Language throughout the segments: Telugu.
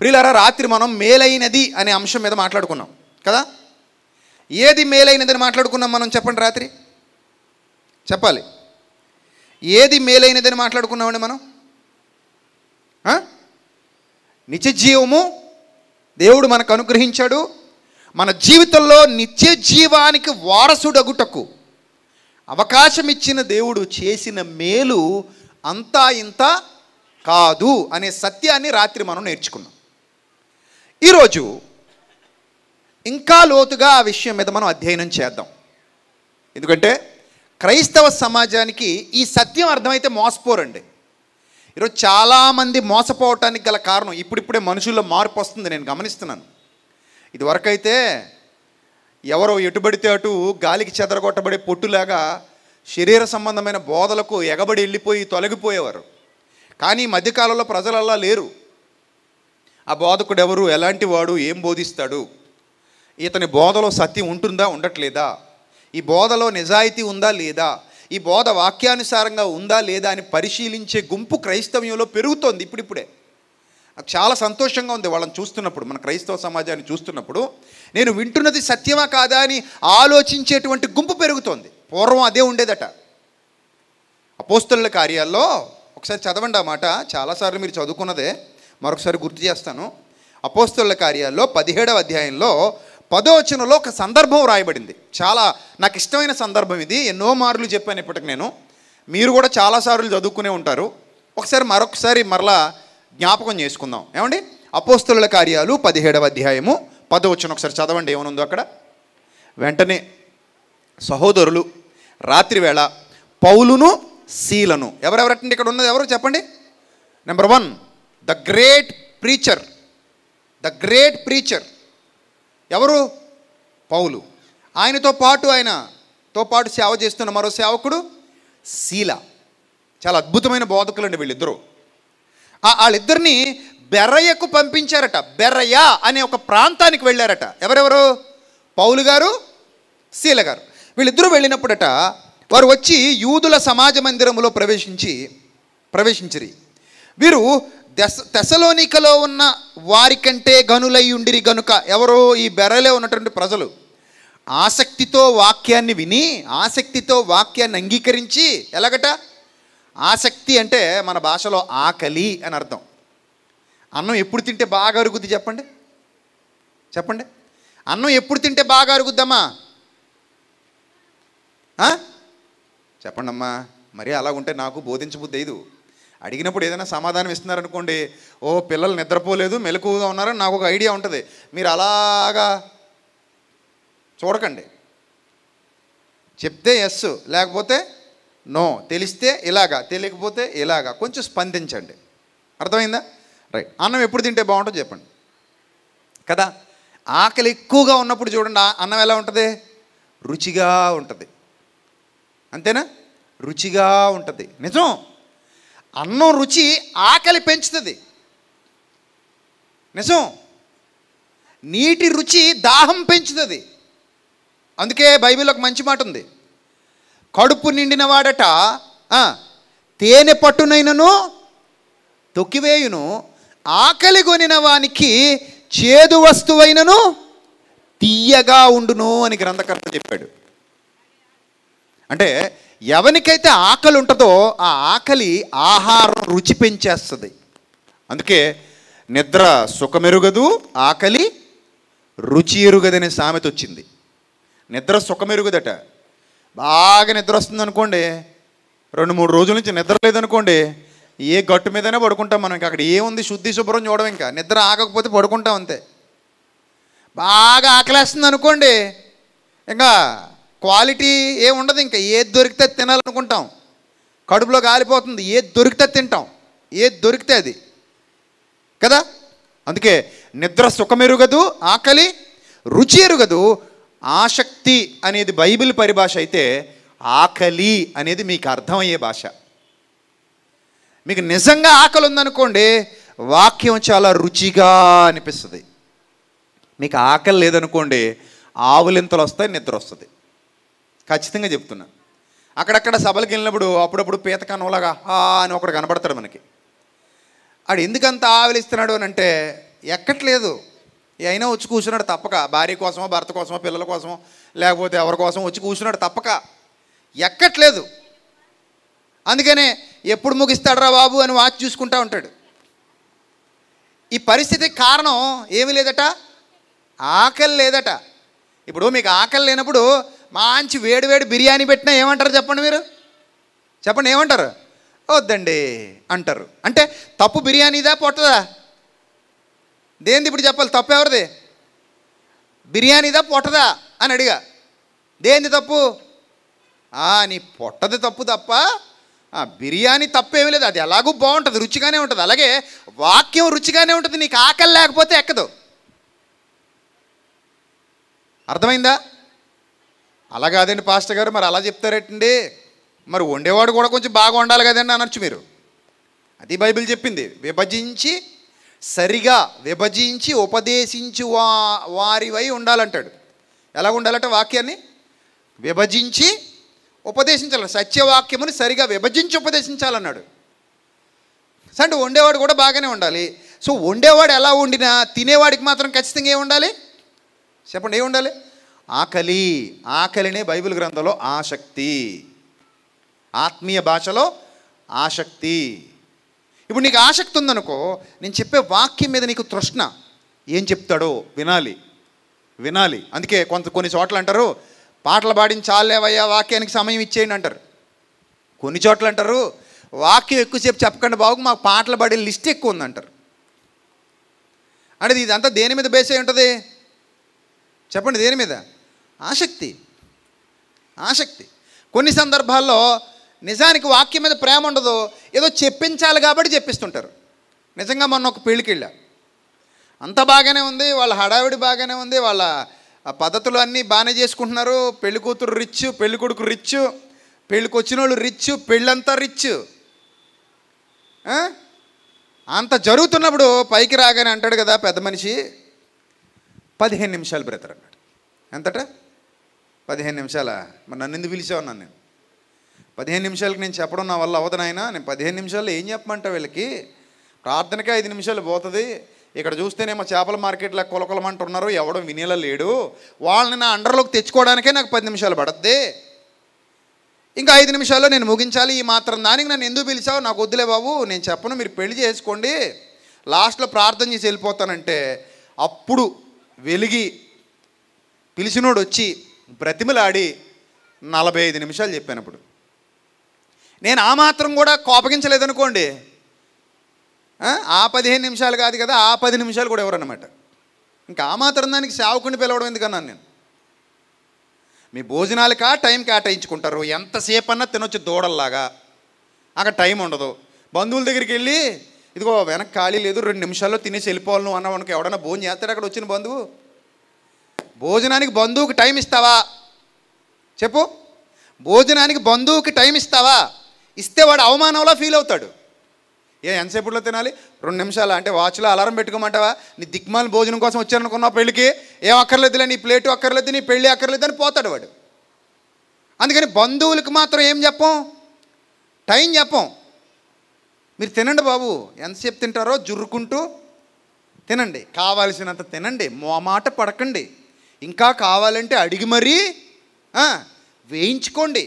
ప్రియులారా రాత్రి మనం మేలైనది అనే అంశం మీద మాట్లాడుకున్నాం కదా ఏది మేలైనదని మాట్లాడుకున్నాం మనం చెప్పండి రాత్రి చెప్పాలి ఏది మేలైనదని మాట్లాడుకున్నామండి మనం నిత్య జీవము దేవుడు మనకు అనుగ్రహించాడు మన జీవితంలో నిత్య జీవానికి వారసుడగుటకు అవకాశం ఇచ్చిన దేవుడు చేసిన మేలు అంతా ఇంత కాదు అనే సత్యాన్ని రాత్రి మనం నేర్చుకున్నాం ఈరోజు ఇంకా లోతుగా ఆ విషయం మీద మనం అధ్యయనం చేద్దాం ఎందుకంటే క్రైస్తవ సమాజానికి ఈ సత్యం అర్థమైతే మోసపోరండి ఈరోజు చాలామంది మోసపోవటానికి గల కారణం ఇప్పుడిప్పుడే మనుషుల్లో మార్పు వస్తుంది నేను గమనిస్తున్నాను ఇదివరకైతే ఎవరో ఎటుబడితే అటు గాలికి చెదరగొట్టబడే పొట్టులాగా శరీర సంబంధమైన బోధలకు ఎగబడి వెళ్ళిపోయి తొలగిపోయేవారు కానీ మధ్యకాలంలో ప్రజలల్లా లేరు ఆ బోధకుడు ఎవరు ఎలాంటి వాడు ఏం బోధిస్తాడు ఇతని బోధలో సత్యం ఉంటుందా ఉండట్లేదా ఈ బోధలో నిజాయితీ ఉందా లేదా ఈ బోధ వాక్యానుసారంగా ఉందా లేదా అని పరిశీలించే గుంపు క్రైస్తవ్యంలో పెరుగుతోంది ఇప్పుడిప్పుడే నాకు చాలా సంతోషంగా ఉంది వాళ్ళని చూస్తున్నప్పుడు మన క్రైస్తవ సమాజాన్ని చూస్తున్నప్పుడు నేను వింటున్నది సత్యమా కాదా అని ఆలోచించేటువంటి గుంపు పెరుగుతోంది పూర్వం అదే ఉండేదట అపోస్తుల కార్యాల్లో ఒకసారి చదవండి ఆ మాట చాలాసార్లు మీరు చదువుకున్నదే మరొకసారి గుర్తు చేస్తాను అపోస్తుల కార్యాల్లో పదిహేడవ అధ్యాయంలో పదోచనలో ఒక సందర్భం రాయబడింది చాలా నాకు ఇష్టమైన సందర్భం ఇది ఎన్నో మార్లు చెప్పాను ఇప్పటికి నేను మీరు కూడా చాలాసార్లు చదువుకునే ఉంటారు ఒకసారి మరొకసారి మరలా జ్ఞాపకం చేసుకుందాం ఏమండి అపోస్తుల కార్యాలు పదిహేడవ అధ్యాయము పదవచ్చును ఒకసారి చదవండి ఏమనుందో అక్కడ వెంటనే సహోదరులు రాత్రివేళ పౌలును సీలను ఎవరెవరంటే ఇక్కడ ఉన్నది ఎవరు చెప్పండి number one the great preacher the great preacher ఎవరు పౌలు ఆయనతో పాటు ఆయనతో పాటు సేవ చేస్తున్న మరో సేవకుడు శీల చాలా అద్భుతమైన బోధకులు అండి వీళ్ళిద్దరూ వాళ్ళిద్దరిని బెర్రయ్యకు పంపించారట బెర్రయ్య అనే ఒక ప్రాంతానికి వెళ్ళారట ఎవరెవరు పౌలు గారు శీల గారు వీళ్ళిద్దరూ వెళ్ళినప్పుడట వారు వచ్చి యూదుల సమాజ మందిరములో ప్రవేశించి ప్రవేశించిరి వీరు దశ దశలోనికలో ఉన్న వారికంటే గనులై ఉండిరి గనుక ఎవరో ఈ బెర్రలే ఉన్నటువంటి ప్రజలు ఆసక్తితో వాక్యాన్ని విని ఆసక్తితో వాక్యాన్ని అంగీకరించి ఎలాగట ఆసక్తి అంటే మన భాషలో ఆకలి అని అర్థం అన్నం ఎప్పుడు తింటే బాగా అరుగుద్ది చెప్పండి చెప్పండి అన్నం ఎప్పుడు తింటే బాగా అరుగుద్దమ్మా చెప్పండమ్మా మరీ అలాగుంటే నాకు బోధించబుద్ధి అడిగినప్పుడు ఏదైనా సమాధానం ఇస్తున్నారనుకోండి ఓ పిల్లలు నిద్రపోలేదు మెలకువగా ఉన్నారని నాకు ఒక ఐడియా ఉంటుంది మీరు అలాగా చూడకండి చెప్తే ఎస్ లేకపోతే నో తెలిస్తే ఇలాగా తెలియకపోతే ఇలాగా కొంచెం స్పందించండి అర్థమైందా రైట్ అన్నం ఎప్పుడు తింటే బాగుంటుందో చెప్పండి కదా ఆకలి ఎక్కువగా ఉన్నప్పుడు చూడండి అన్నం ఎలా ఉంటుంది రుచిగా ఉంటుంది అంతేనా రుచిగా ఉంటుంది నిజం అన్నం రుచి ఆకలి పెంచుతుంది నిజం నీటి రుచి దాహం పెంచుతుంది అందుకే బైబిల్ ఒక మంచి మాట ఉంది కడుపు నిండిన వాడట తేనె పట్టునైనను తొక్కివేయును ఆకలి కొనిన వానికి చేదు వస్తువైనను తీయగా ఉండును అని గ్రంథకర్త చెప్పాడు అంటే ఎవనికైతే ఆకలి ఉంటుందో ఆ ఆకలి ఆహారం రుచి పెంచేస్తుంది అందుకే నిద్ర సుఖమెరుగదు ఆకలి రుచి ఎరుగదనే సామెత వచ్చింది నిద్ర సుఖమెరుగదట బాగా నిద్ర వస్తుంది అనుకోండి రెండు మూడు రోజుల నుంచి నిద్ర లేదనుకోండి ఏ గట్టు మీదనే పడుకుంటాం మనం అక్కడ ఏముంది శుద్ధి శుభ్రం చూడడం ఇంకా నిద్ర ఆగకపోతే పడుకుంటాం అంతే బాగా ఆకలేస్తుంది అనుకోండి ఇంకా క్వాలిటీ ఏ ఉండదు ఇంకా ఏది దొరికితే తినాలనుకుంటాం కడుపులో కాలిపోతుంది ఏది దొరికితే తింటాం ఏది దొరికితే అది కదా అందుకే నిద్ర సుఖమెరుగదు ఆకలి రుచి ఎరుగదు ఆసక్తి అనేది బైబిల్ పరిభాష అయితే ఆకలి అనేది మీకు అర్థమయ్యే భాష మీకు నిజంగా ఆకలి ఉందనుకోండి వాక్యం చాలా రుచిగా అనిపిస్తుంది మీకు ఆకలి లేదనుకోండి ఆవులింతలు వస్తాయి నిద్ర వస్తుంది ఖచ్చితంగా చెప్తున్నా అక్కడక్కడ సభలకు వెళ్ళినప్పుడు అప్పుడప్పుడు పీతకానంలాగా ఆ అని ఒకడు కనబడతాడు మనకి ఆడు ఎందుకంత ఆవిలిస్తున్నాడు అని అంటే ఎక్కట్లేదు అయినా వచ్చి కూర్చున్నాడు తప్పక భార్య కోసమో భర్త కోసమో పిల్లల కోసమో లేకపోతే ఎవరి కోసం వచ్చి కూర్చున్నాడు తప్పక ఎక్కట్లేదు అందుకనే ఎప్పుడు ముగిస్తాడరా బాబు అని వాచ్ చూసుకుంటా ఉంటాడు ఈ పరిస్థితికి కారణం ఏమీ లేదట ఆకలి లేదట ఇప్పుడు మీకు ఆకలి లేనప్పుడు మంచి వేడి వేడి బిర్యానీ పెట్టినా ఏమంటారు చెప్పండి మీరు చెప్పండి ఏమంటారు వద్దండి అంటారు అంటే తప్పు బిర్యానీదా పొట్టదా దేంది ఇప్పుడు చెప్పాలి తప్పు ఎవరిది బిర్యానీదా పొట్టదా అని అడిగా దేంది తప్పు నీ పొట్టది తప్పు తప్ప బిర్యానీ తప్పేమీ లేదు అది ఎలాగూ బాగుంటుంది రుచిగానే ఉంటుంది అలాగే వాక్యం రుచిగానే ఉంటుంది నీకు ఆకలి లేకపోతే ఎక్కదు అర్థమైందా అలా కాదండి పాస్టర్ గారు మరి అలా చెప్తారేటండి మరి వండేవాడు కూడా కొంచెం బాగా వండాలి కదండి అనొచ్చు మీరు అది బైబిల్ చెప్పింది విభజించి సరిగా విభజించి ఉపదేశించి వా వారివై ఉండాలంటాడు ఎలా ఉండాలంటే వాక్యాన్ని విభజించి ఉపదేశించాలి సత్యవాక్యముని సరిగా విభజించి ఉపదేశించాలన్నాడు అంటే వండేవాడు కూడా బాగానే ఉండాలి సో వండేవాడు ఎలా వండినా తినేవాడికి మాత్రం ఖచ్చితంగా ఏమి ఉండాలి చెప్పండి ఏమి ఉండాలి ఆకలి ఆకలినే బైబిల్ గ్రంథంలో ఆసక్తి ఆత్మీయ భాషలో ఆసక్తి ఇప్పుడు నీకు ఆసక్తి ఉందనుకో నేను చెప్పే వాక్యం మీద నీకు తృష్ణ ఏం చెప్తాడో వినాలి వినాలి అందుకే కొంత కొన్ని చోట్ల అంటారు పాటలు పాడించాలేవయ్యా వాక్యానికి సమయం ఇచ్చేయండి అంటారు కొన్ని చోట్ల అంటారు వాక్యం ఎక్కువసేపు చెప్పకండి బాబు మాకు పాటలు పాడే లిస్ట్ ఎక్కువ ఉందంటారు అంటే ఇదంతా దేని మీద బేస్ అయి ఉంటుంది చెప్పండి దేని మీద ఆసక్తి ఆసక్తి కొన్ని సందర్భాల్లో నిజానికి వాక్యం మీద ప్రేమ ఉండదు ఏదో చెప్పించాలి కాబట్టి చెప్పిస్తుంటారు నిజంగా మొన్న ఒక వెళ్ళా అంత బాగానే ఉంది వాళ్ళ హడావిడి బాగానే ఉంది వాళ్ళ పద్ధతులు అన్నీ బాగానే చేసుకుంటున్నారు పెళ్లి కూతురు రిచ్ పెళ్లి కొడుకు రిచ్ పెళ్ళికి వచ్చిన వాళ్ళు రిచ్ పెళ్ళంతా రిచ్ అంత జరుగుతున్నప్పుడు పైకి రాగానే అంటాడు కదా పెద్ద మనిషి పదిహేను నిమిషాలు బ్రతరన్నాడు ఎంతట పదిహేను నిమిషాలా మరి నన్ను ఎందుకు పిలిచావు నన్ను నేను పదిహేను నిమిషాలకి నేను చెప్పడం నా వల్ల అవ్వదు నాయన నేను పదిహేను నిమిషాలు ఏం చెప్పమంటా వీళ్ళకి ప్రార్థనకే ఐదు నిమిషాలు పోతుంది ఇక్కడ చూస్తేనేమో చేపల మార్కెట్లో కొలకొలమంటున్నారు ఎవడం వినేలా లేడు వాళ్ళని నా అండర్లోకి తెచ్చుకోవడానికే నాకు పది నిమిషాలు పడద్ది ఇంకా ఐదు నిమిషాల్లో నేను ముగించాలి ఈ మాత్రం దానికి నన్ను ఎందుకు పిలిచావు నాకు వద్దులే బాబు నేను చెప్పను మీరు పెళ్లి చేసుకోండి లాస్ట్లో ప్రార్థన చేసి వెళ్ళిపోతానంటే అప్పుడు వెలిగి పిలిచినోడు వచ్చి బ్రతిమలాడి నలభై ఐదు నిమిషాలు చెప్పాను అప్పుడు నేను ఆ మాత్రం కూడా కోపగించలేదనుకోండి ఆ పదిహేను నిమిషాలు కాదు కదా ఆ పది నిమిషాలు కూడా ఎవరన్నమాట ఇంకా ఆ మాత్రం దానికి సేవకుని పిలవడం ఎందుకన్నాను నేను మీ భోజనాలకు ఆ టైం కేటాయించుకుంటారు ఎంతసేపు అన్నా తినొచ్చు దూడల్లాగా అక్కడ టైం ఉండదు బంధువుల దగ్గరికి వెళ్ళి ఇదిగో వెనక్కి ఖాళీ లేదు రెండు నిమిషాల్లో తినేసి వెళ్ళిపోవాలను అన్న వానికి ఎవడన్నా భోజనం చేస్తాడు అక్కడ వచ్చిన బంధువు భోజనానికి బంధువుకి టైం ఇస్తావా చెప్పు భోజనానికి బంధువుకి టైం ఇస్తావా ఇస్తే వాడు అవమానంలో ఫీల్ అవుతాడు ఏ ఎంతసేపులో తినాలి రెండు నిమిషాలు అంటే వాచ్లో అలారం పెట్టుకోమంటావా నీ దిగ్మాలు భోజనం కోసం వచ్చారనుకున్నావు పెళ్ళికి ఏం అక్కర్లేదులే నీ ప్లేటు అక్కర్లేదు నీ పెళ్ళి అక్కర్లేదు అని పోతాడు వాడు అందుకని బంధువులకు మాత్రం ఏం చెప్పం టైం చెప్పం మీరు తినండి బాబు ఎంతసేపు తింటారో జుర్రుకుంటూ తినండి కావాల్సినంత తినండి మా మాట పడకండి ఇంకా కావాలంటే అడిగి మరీ వేయించుకోండి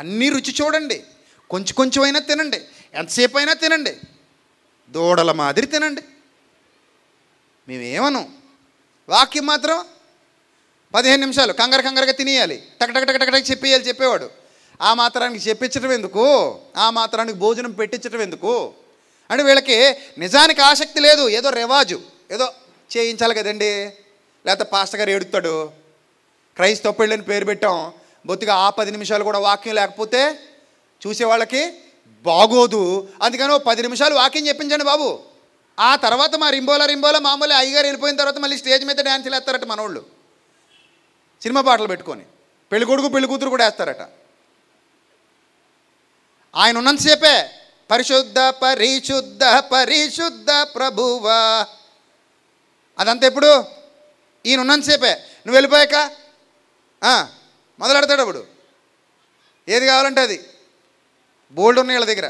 అన్నీ రుచి చూడండి కొంచెం కొంచెమైనా తినండి ఎంతసేపు అయినా తినండి దూడల మాదిరి తినండి మేమేమను వాక్యం మాత్రం పదిహేను నిమిషాలు కంగారు కంగారుగా తినేయాలి టక టక టక టక చెప్పేయాలి చెప్పేవాడు ఆ మాత్రానికి చెప్పించడం ఎందుకు ఆ మాత్రానికి భోజనం పెట్టించడం ఎందుకు అంటే వీళ్ళకి నిజానికి ఆసక్తి లేదు ఏదో రివాజు ఏదో చేయించాలి కదండి లేకపోతే పాస్టర్ గారు ఏడుతాడు క్రైస్తవ పెళ్ళని పేరు పెట్టాం బొత్తిగా ఆ పది నిమిషాలు కూడా వాక్యం లేకపోతే చూసేవాళ్ళకి బాగోదు అందుకని ఓ పది నిమిషాలు వాక్యం చెప్పించండి బాబు ఆ తర్వాత మా రింబోలా రింబోలా మామూలు అయ్యగారు వెళ్ళిపోయిన తర్వాత మళ్ళీ స్టేజ్ మీద డ్యాన్సులు వేస్తారట మనోళ్ళు సినిమా పాటలు పెట్టుకొని పెళ్ళికొడుకు పెళ్లి కూతురు కూడా వేస్తారట ఆయన ఉన్నంతసేపే పరిశుద్ధ పరిశుద్ధ పరిశుద్ధ ప్రభువా అదంతా ఎప్పుడు ఈయన ఉన్నంతసేపే నువ్వు వెళ్ళిపోయాక మొదలెడతాడు అప్పుడు ఏది కావాలంటే అది బోల్డ్ ఉన్నాయి వాళ్ళ దగ్గర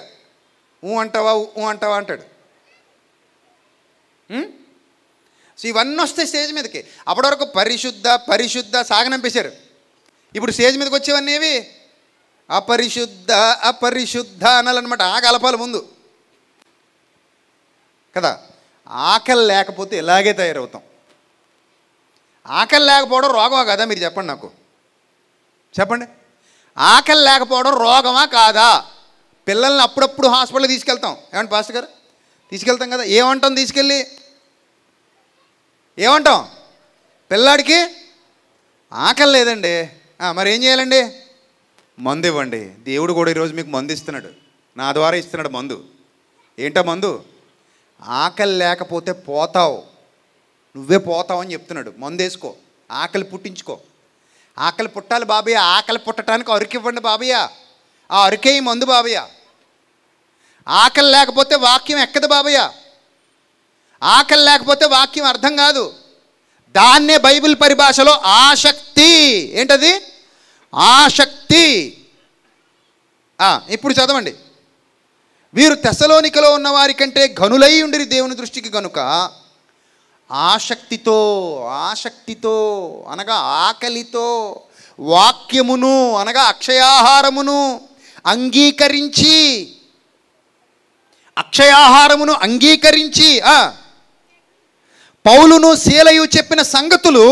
ఊ అంటావా ఊ అంటావా అంటాడు సో ఇవన్నీ వస్తాయి స్టేజ్ మీదకి అప్పటివరకు పరిశుద్ధ పరిశుద్ధ సాగనంపేశారు ఇప్పుడు స్టేజ్ మీదకి వచ్చేవన్నీ అపరిశుద్ధ అపరిశుద్ధ అనాలన్నమాట కలపాల ముందు కదా ఆకలి లేకపోతే ఇలాగే తయారవుతాం ఆకలి లేకపోవడం రోగమా కదా మీరు చెప్పండి నాకు చెప్పండి ఆకలి లేకపోవడం రోగమా కాదా పిల్లల్ని అప్పుడప్పుడు హాస్పిటల్కి తీసుకెళ్తాం ఏమంటే పాస్టర్ గారు తీసుకెళ్తాం కదా ఏమంటాం తీసుకెళ్ళి ఏమంటాం పిల్లాడికి ఆకలి లేదండి మరి ఏం చేయాలండి మందు ఇవ్వండి దేవుడు కూడా ఈరోజు మీకు మందు ఇస్తున్నాడు నా ద్వారా ఇస్తున్నాడు మందు ఏంటో మందు ఆకలి లేకపోతే పోతావు నువ్వే పోతావని చెప్తున్నాడు మందేసుకో ఆకలి పుట్టించుకో ఆకలి పుట్టాలి బాబయ్య ఆకలి పుట్టడానికి అరికివ్వండి బాబయ్య ఆ అరికే మందు బాబయ్య ఆకలి లేకపోతే వాక్యం ఎక్కదు బాబయ్య ఆకలి లేకపోతే వాక్యం అర్థం కాదు దాన్నే బైబిల్ పరిభాషలో ఆసక్తి ఏంటది ఆసక్తి ఇప్పుడు చదవండి వీరు తెసలోనికలో వారి కంటే గనులై ఉండి దేవుని దృష్టికి కనుక ఆసక్తితో ఆసక్తితో అనగా ఆకలితో వాక్యమును అనగా అక్షయాహారమును అంగీకరించి అక్షయాహారమును అంగీకరించి పౌలును శీలయు చెప్పిన సంగతులు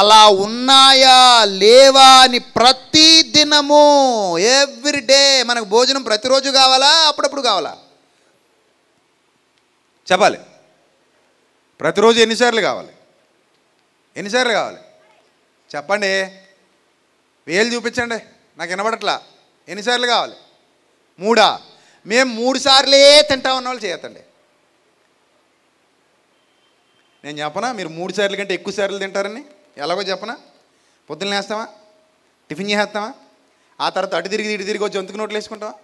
అలా ఉన్నాయా లేవా అని ప్రతి దినము ఎవ్రీడే మనకు భోజనం ప్రతిరోజు కావాలా అప్పుడప్పుడు కావాలా చెప్పాలి ప్రతిరోజు ఎన్నిసార్లు కావాలి ఎన్నిసార్లు కావాలి చెప్పండి వేలు చూపించండి నాకు వినబడట్లా ఎన్నిసార్లు కావాలి మూడా మేము మూడు సార్లే తింటా ఉన్న వాళ్ళు చేయతండి నేను చెప్పనా మీరు మూడు సార్లు కంటే ఎక్కువ సార్లు తింటారని ఎలాగో చెప్పనా పొద్దున్న వేస్తామా టిఫిన్ చేసేస్తామా ఆ తర్వాత అటు తిరిగి ఇటు తిరిగి జంతుకు నోట్లు వేసుకుంటాం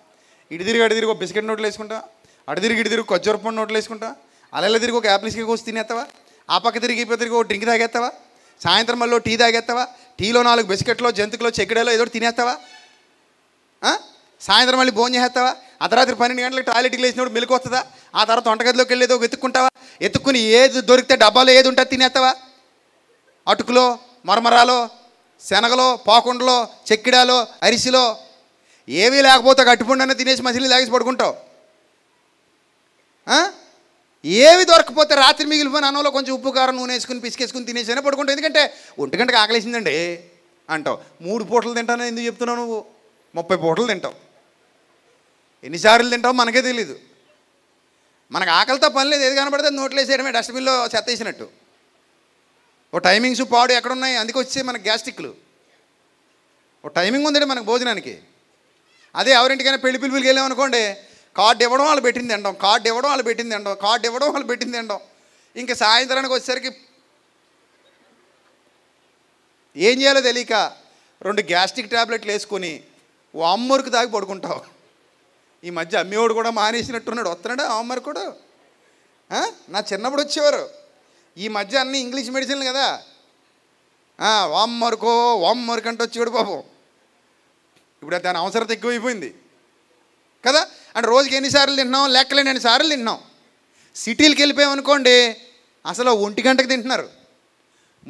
ఇటు తిరిగి అటు తిరిగి బిస్కెట్ నోట్లు వేసుకుంటావా అటు తిరిగి ఇటు తిరిగి ఖర్జూరపండు నోట్లు వేసుకుంటాం అలా తిరిగి ఒక యాప్లిస్కి కోసి తినేస్తావా ఆ పక్క తిరిగి తిరిగి ఒక డ్రింక్ తాగేస్తావా సాయంత్రం మళ్ళీ టీ తాగేస్తావా టీలో నాలుగు బిస్కెట్లో జంతుకులో చెక్కడలో ఏదో తినేస్తావా సాయంత్రం మళ్ళీ భోజనం చేస్తావా ఆ తర్వాత పన్నెండు గంటలకు టాయిలెట్కి లేచినప్పుడు మెలకు వస్తుందా ఆ తర్వాత వంటగదిలోకి ఏదో వెతుక్కుంటావా ఎత్తుక్కుని ఏది దొరికితే డబ్బాలో ఏది ఉంటుంది తినేస్తావా అటుకులో మరమరాలో శనగలో పాకుండలో చెక్కిడాలో అరిసిలో ఏవీ లేకపోతే అన్న తినేసి మసిలీ లాగేసి పడుకుంటావు ఏవి దొరకపోతే రాత్రి మిగిలిపోయిన అన్నంలో కొంచెం ఉప్పు కారం నూనె వేసుకుని పిసికేసుకుని తినేసినా పడుకుంటావు ఎందుకంటే ఒంటి గంటకు ఆకలేసిందండి అంటావు మూడు పూటలు తింటాను ఎందుకు చెప్తున్నావు నువ్వు ముప్పై పూటలు తింటావు ఎన్నిసార్లు తింటావు మనకే తెలీదు మనకు ఆకలితో పని లేదు ఏది కనబడితే నోట్లో వేసేయడమే డస్ట్బిన్లో చెత్త వేసినట్టు ఓ టైమింగ్స్ పాడు ఎక్కడున్నాయి అందుకు వచ్చే మనకు గ్యాస్టిక్లు ఓ టైమింగ్ ఉందండి మనకు భోజనానికి అదే ఎవరింటికైనా పెళ్లి పిలుపులకి వెళ్ళామనుకోండి కార్డు ఇవ్వడం వాళ్ళు పెట్టింది తినడం కార్డు ఇవ్వడం వాళ్ళు పెట్టింది తినడం కార్డు ఇవ్వడం వాళ్ళు పెట్టింది తినడం ఇంక సాయంత్రానికి వచ్చేసరికి ఏం చేయాలో తెలియక రెండు గ్యాస్ట్రిక్ ట్యాబ్లెట్లు వేసుకొని ఓ అమ్మరికి తాగి పడుకుంటావు ఈ మధ్య అమ్మేవాడు కూడా మానేసినట్టున్నాడు వస్తున్నాడా అమ్మరి కూడా నా చిన్నప్పుడు వచ్చేవారు ఈ మధ్య అన్నీ ఇంగ్లీష్ మెడిసిన్లు కదా వామ్మరుకో వామ్మరుకు అంటే వచ్చేవాడు పాపం ఇప్పుడు దాని అవసరత ఎక్కువైపోయింది కదా అంటే రోజుకి ఎన్నిసార్లు తింటున్నాం లెక్కలేని సార్లు తింటున్నాం సిటీలకు వెళ్ళిపోయామనుకోండి అసలు ఒంటి గంటకు తింటున్నారు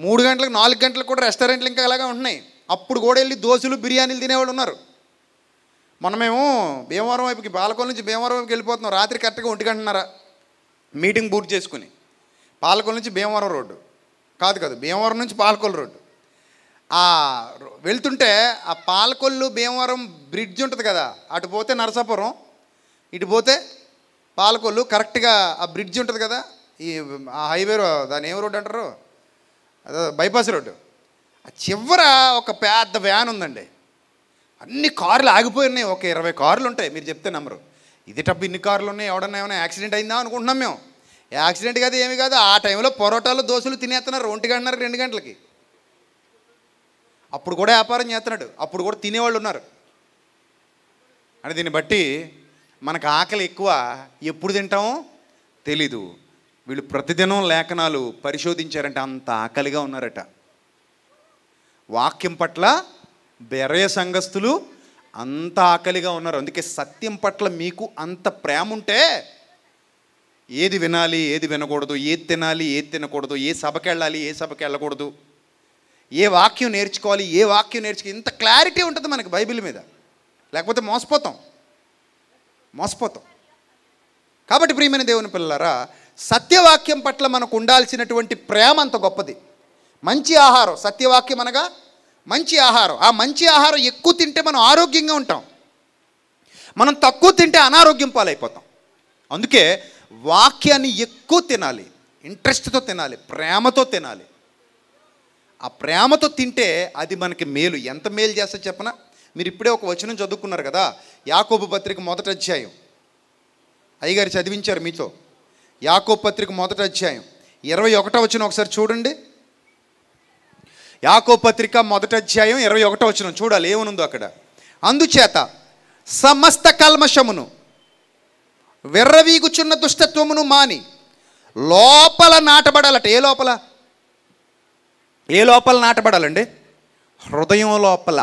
మూడు గంటలకు నాలుగు గంటలకు కూడా రెస్టారెంట్లు ఇంకా అలాగే ఉంటున్నాయి అప్పుడు కూడా వెళ్ళి దోశలు బిర్యానీలు తినేవాళ్ళు ఉన్నారు మొన్న మేము భీమవరం వైపుకి పాలకొల నుంచి భీమవరం వైపుకి వెళ్ళిపోతున్నాం రాత్రి కరెక్ట్గా ఒంటి గంటన్నారా మీటింగ్ పూర్తి చేసుకుని పాలకొల నుంచి భీమవరం రోడ్డు కాదు కాదు భీమవరం నుంచి పాలకొల రోడ్డు ఆ వెళ్తుంటే ఆ పాలకొల్లు భీమవరం బ్రిడ్జ్ ఉంటుంది కదా అటు పోతే నరసాపురం ఇటు పోతే పాలకొల్లు కరెక్ట్గా ఆ బ్రిడ్జ్ ఉంటుంది కదా ఈ ఆ హైవే దాని ఏం రోడ్డు అంటారు అదే బైపాస్ రోడ్డు ఆ చివర ఒక పెద్ద వ్యాన్ ఉందండి అన్ని కార్లు ఆగిపోయి ఉన్నాయి ఒక ఇరవై కార్లు ఉంటాయి మీరు చెప్తే నెంబరు ఇది టప్పు ఇన్ని కార్లు ఉన్నాయి ఎవడన్నా ఏమైనా యాక్సిడెంట్ అయిందా అనుకుంటున్నాం మేము యాక్సిడెంట్ కాదు ఏమి కాదు ఆ టైంలో పొరోటాలు దోశలు తినేస్తున్నారు ఒంటి గంటన్నర రెండు గంటలకి అప్పుడు కూడా వ్యాపారం చేస్తున్నాడు అప్పుడు కూడా తినేవాళ్ళు ఉన్నారు అని దీన్ని బట్టి మనకు ఆకలి ఎక్కువ ఎప్పుడు తింటామో తెలీదు వీళ్ళు ప్రతిదినం లేఖనాలు పరిశోధించారంటే అంత ఆకలిగా ఉన్నారట వాక్యం పట్ల బెరయ సంఘస్థులు అంత ఆకలిగా ఉన్నారు అందుకే సత్యం పట్ల మీకు అంత ప్రేమ ఉంటే ఏది వినాలి ఏది వినకూడదు ఏది తినాలి ఏది తినకూడదు ఏ సభకి వెళ్ళాలి ఏ సభకి వెళ్ళకూడదు ఏ వాక్యం నేర్చుకోవాలి ఏ వాక్యం నేర్చుకో ఇంత క్లారిటీ ఉంటుంది మనకి బైబిల్ మీద లేకపోతే మోసపోతాం మోసపోతాం కాబట్టి ప్రియమైన దేవుని పిల్లరా సత్యవాక్యం పట్ల మనకు ఉండాల్సినటువంటి ప్రేమ అంత గొప్పది మంచి ఆహారం సత్యవాక్యం అనగా మంచి ఆహారం ఆ మంచి ఆహారం ఎక్కువ తింటే మనం ఆరోగ్యంగా ఉంటాం మనం తక్కువ తింటే అనారోగ్యం పాలైపోతాం అందుకే వాక్యాన్ని ఎక్కువ తినాలి ఇంట్రెస్ట్తో తినాలి ప్రేమతో తినాలి ఆ ప్రేమతో తింటే అది మనకి మేలు ఎంత మేలు చేస్తా చెప్పనా మీరు ఇప్పుడే ఒక వచనం చదువుకున్నారు కదా యాకోబు పత్రిక మొదట అధ్యాయం అయ్యగారు చదివించారు మీతో యాకోబు పత్రిక మొదట అధ్యాయం ఇరవై ఒకటో వచనం ఒకసారి చూడండి యాకో పత్రిక మొదట అధ్యాయం ఇరవై ఒకటో వచనం చూడాలి ఏమనుందో అక్కడ అందుచేత సమస్త కల్మషమును వెర్రవీగుచున్న దుష్టత్వమును మాని లోపల నాటబడాలట ఏ లోపల ఏ లోపల నాటబడాలండి హృదయం లోపల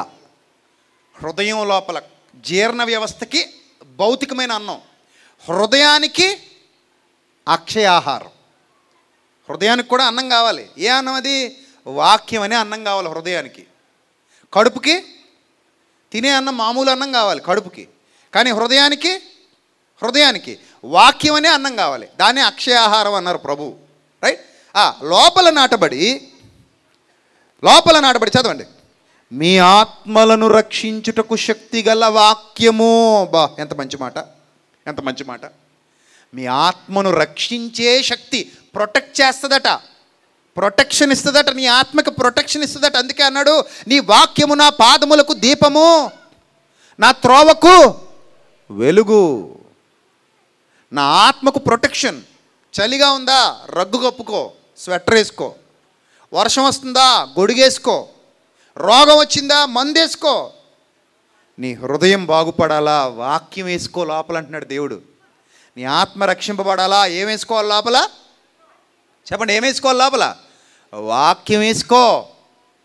హృదయం లోపల జీర్ణ వ్యవస్థకి భౌతికమైన అన్నం హృదయానికి అక్షయాహారం హృదయానికి కూడా అన్నం కావాలి ఏ అన్నం అది వాక్యం అనే అన్నం కావాలి హృదయానికి కడుపుకి తినే అన్నం మామూలు అన్నం కావాలి కడుపుకి కానీ హృదయానికి హృదయానికి వాక్యం అనే అన్నం కావాలి దాన్ని అక్షయాహారం అన్నారు ప్రభు రైట్ లోపల నాటబడి లోపల నాటబడి చదవండి మీ ఆత్మలను రక్షించుటకు శక్తి గల వాక్యము బా ఎంత మంచి మాట ఎంత మంచి మాట మీ ఆత్మను రక్షించే శక్తి ప్రొటెక్ట్ చేస్తుందట ప్రొటెక్షన్ ఇస్తుందట నీ ఆత్మకి ప్రొటెక్షన్ ఇస్తుందట అందుకే అన్నాడు నీ వాక్యము నా పాదములకు దీపము నా త్రోవకు వెలుగు నా ఆత్మకు ప్రొటెక్షన్ చలిగా ఉందా రగ్గు కప్పుకో స్వెటర్ వేసుకో వర్షం వస్తుందా గొడుగేసుకో రోగం వచ్చిందా మందేసుకో నీ హృదయం బాగుపడాలా వాక్యం వేసుకో లోపల అంటున్నాడు దేవుడు నీ ఆత్మ రక్షింపబడాలా ఏం వేసుకోవాలి లోపల చెప్పండి ఏం వేసుకోవాలి లోపల వాక్యం వేసుకో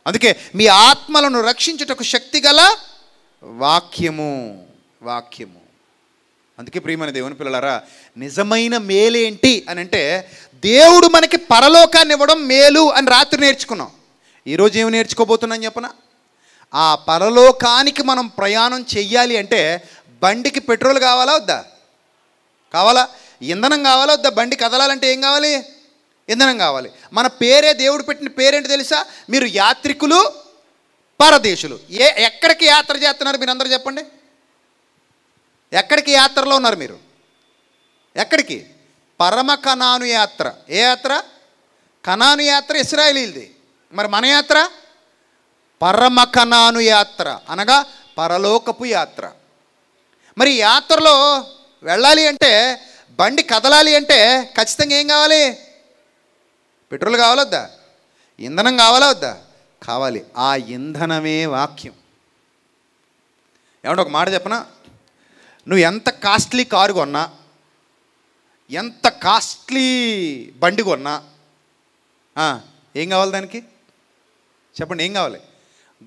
అందుకే మీ ఆత్మలను రక్షించుటకు శక్తి గల వాక్యము వాక్యము అందుకే ప్రియమైన దేవుని పిల్లలారా నిజమైన మేలేంటి అని అంటే దేవుడు మనకి పరలోకాన్ని ఇవ్వడం మేలు అని రాత్రి నేర్చుకున్నాం ఈరోజు ఏమి నేర్చుకోబోతున్నాను చెప్పన ఆ పరలోకానికి మనం ప్రయాణం చెయ్యాలి అంటే బండికి పెట్రోల్ కావాలా వద్దా కావాలా ఇంధనం కావాలా వద్దా బండి కదలాలంటే ఏం కావాలి ఇంధనం కావాలి మన పేరే దేవుడు పెట్టిన పేరేంటి తెలుసా మీరు యాత్రికులు పరదేశులు ఏ ఎక్కడికి యాత్ర చేస్తున్నారు మీరు అందరూ చెప్పండి ఎక్కడికి యాత్రలో ఉన్నారు మీరు ఎక్కడికి పరమ కనాను యాత్ర ఏ యాత్ర కనాను యాత్ర ఇస్రాయలీలది మరి మన యాత్ర పరమకనాను యాత్ర అనగా పరలోకపు యాత్ర మరి యాత్రలో వెళ్ళాలి అంటే బండి కదలాలి అంటే ఖచ్చితంగా ఏం కావాలి పెట్రోల్ కావాలొద్దా ఇంధనం కావాలా వద్దా కావాలి ఆ ఇంధనమే వాక్యం ఏమంటే ఒక మాట చెప్పనా నువ్వు ఎంత కాస్ట్లీ కారు కొన్నా ఎంత కాస్ట్లీ బండి కొన్నా ఏం కావాలి దానికి చెప్పండి ఏం కావాలి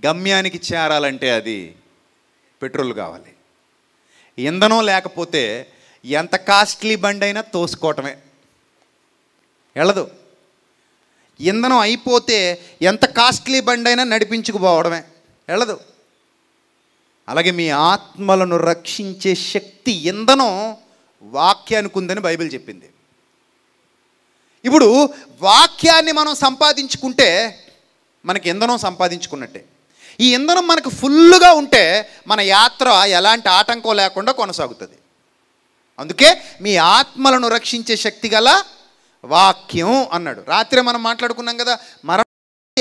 గమ్యానికి చేరాలంటే అది పెట్రోల్ కావాలి ఇంధనం లేకపోతే ఎంత కాస్ట్లీ బండి అయినా తోసుకోవటమే వెళ్ళదు ఇంధనం అయిపోతే ఎంత కాస్ట్లీ బండి అయినా నడిపించుకుపోవడమే వెళ్ళదు అలాగే మీ ఆత్మలను రక్షించే శక్తి ఇంధనం వాక్యానికి ఉందని బైబిల్ చెప్పింది ఇప్పుడు వాక్యాన్ని మనం సంపాదించుకుంటే మనకి ఇంధనం సంపాదించుకున్నట్టే ఈ ఇంధనం మనకు ఫుల్గా ఉంటే మన యాత్ర ఎలాంటి ఆటంకం లేకుండా కొనసాగుతుంది అందుకే మీ ఆత్మలను రక్షించే శక్తి గల వాక్యం అన్నాడు రాత్రి మనం మాట్లాడుకున్నాం కదా మరణ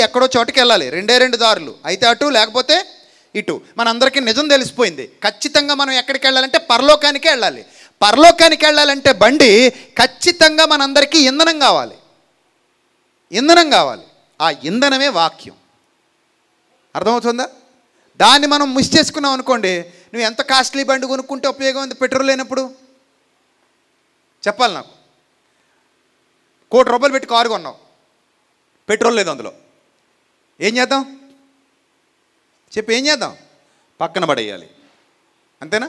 ఎక్కడో చోటుకి వెళ్ళాలి రెండే రెండు దారులు అయితే అటు లేకపోతే ఇటు మనందరికీ నిజం తెలిసిపోయింది ఖచ్చితంగా మనం ఎక్కడికి వెళ్ళాలంటే పరలోకానికి వెళ్ళాలి పరలోకానికి వెళ్ళాలంటే బండి ఖచ్చితంగా మనందరికీ ఇంధనం కావాలి ఇంధనం కావాలి ఆ ఇంధనమే వాక్యం అర్థమవుతుందా దాన్ని మనం మిస్ చేసుకున్నాం అనుకోండి నువ్వు ఎంత కాస్ట్లీ బండి కొనుక్కుంటే ఉపయోగం ఉంది పెట్రోల్ లేనప్పుడు చెప్పాలి నాకు కోటి రూపాయలు పెట్టి కారు కొన్నావు పెట్రోల్ లేదు అందులో ఏం చేద్దాం చెప్పి ఏం చేద్దాం పక్కన పడేయాలి అంతేనా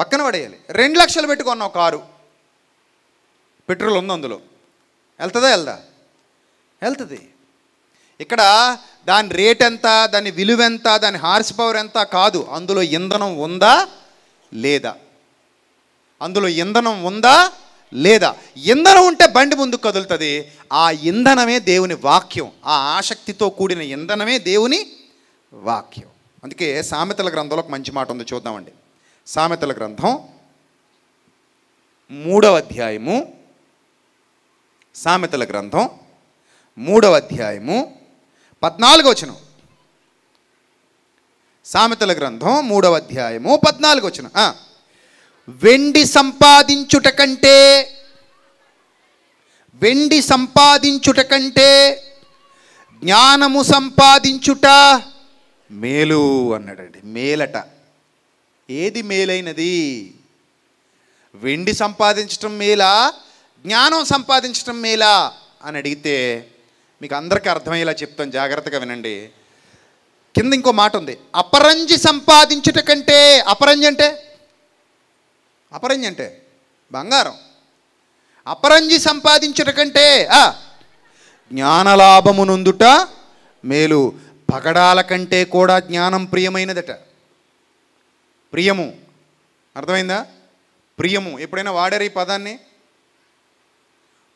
పక్కన పడేయాలి రెండు లక్షలు పెట్టుకున్నావు కారు పెట్రోల్ ఉంది అందులో వెళ్తుందా వెళ్దా వెళ్తుంది ఇక్కడ దాని రేట్ ఎంత దాని విలువ ఎంత దాని హార్స్ పవర్ ఎంత కాదు అందులో ఇంధనం ఉందా లేదా అందులో ఇంధనం ఉందా లేదా ఇంధనం ఉంటే బండి ముందుకు కదులుతుంది ఆ ఇంధనమే దేవుని వాక్యం ఆ ఆసక్తితో కూడిన ఇంధనమే దేవుని వాక్యం అందుకే సామెతల గ్రంథంలో ఒక మంచి మాట ఉంది చూద్దామండి సామెతల గ్రంథం మూడవ అధ్యాయము సామెతల గ్రంథం మూడవ అధ్యాయము పద్నాలుగు వచ్చిన సామెతల గ్రంథం మూడవ అధ్యాయము పద్నాలుగు వచ్చిన వెండి సంపాదించుట కంటే వెండి సంపాదించుట కంటే జ్ఞానము సంపాదించుట మేలు అన్నాడండి మేలట ఏది మేలైనది వెండి సంపాదించటం మేలా జ్ఞానం సంపాదించటం మేలా అని అడిగితే మీకు అందరికీ అర్థమయ్యేలా చెప్తాం జాగ్రత్తగా వినండి కింద ఇంకో మాట ఉంది అపరంజి సంపాదించుట కంటే అపరంజి అంటే అపరంజి అంటే బంగారం అపరంజి సంపాదించుట కంటే జ్ఞానలాభము నొందుట మేలు పగడాల కంటే కూడా జ్ఞానం ప్రియమైనదట ప్రియము అర్థమైందా ప్రియము ఎప్పుడైనా వాడారు ఈ పదాన్ని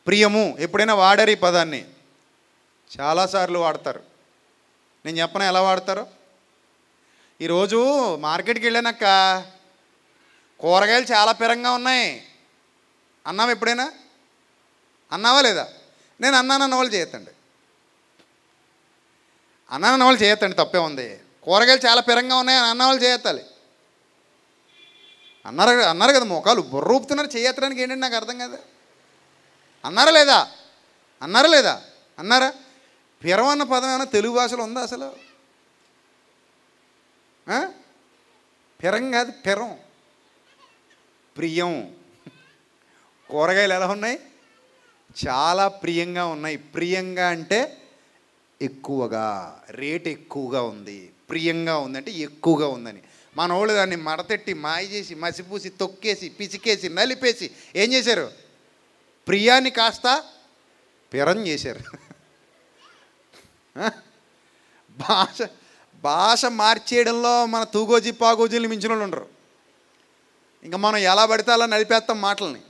ప్రియము ఎప్పుడైనా వాడారు ఈ పదాన్ని చాలాసార్లు వాడతారు నేను చెప్పను ఎలా వాడతారు ఈరోజు మార్కెట్కి వెళ్ళానక్క కూరగాయలు చాలా పిరంగా ఉన్నాయి అన్నావు ఎప్పుడైనా అన్నావా లేదా నేను అన్నానన్న వాళ్ళు చేయొద్దండి అన్నానన్న వాళ్ళు చేయొద్దండి తప్పే ఉంది కూరగాయలు చాలా పిరంగా ఉన్నాయి అన్న వాళ్ళు చేయత్తాలి అన్నారు అన్నారు కదా మోకాలు బుర్రూపుతున్నారు చేయత్రానికి ఏంటంటే నాకు అర్థం కదా అన్నారా లేదా అన్నారా లేదా అన్నారా పిరవన్న పదం ఏమైనా తెలుగు భాషలో ఉందా అసలు పిరం కాదు పిరం ప్రియం కూరగాయలు ఎలా ఉన్నాయి చాలా ప్రియంగా ఉన్నాయి ప్రియంగా అంటే ఎక్కువగా రేట్ ఎక్కువగా ఉంది ప్రియంగా ఉందంటే ఎక్కువగా ఉందని మన వాళ్ళు దాన్ని మడతెట్టి మాయ చేసి మసిపూసి తొక్కేసి పిసికేసి నలిపేసి ఏం చేశారు ప్రియాన్ని కాస్త పిరం చేశారు భాష భాష మార్చేయడంలో మన తూగోజీ పాగోజీలు మించిన వాళ్ళు ఉండరు ఇంకా మనం ఎలా పడితే అలా నడిపేస్తాం మాటల్ని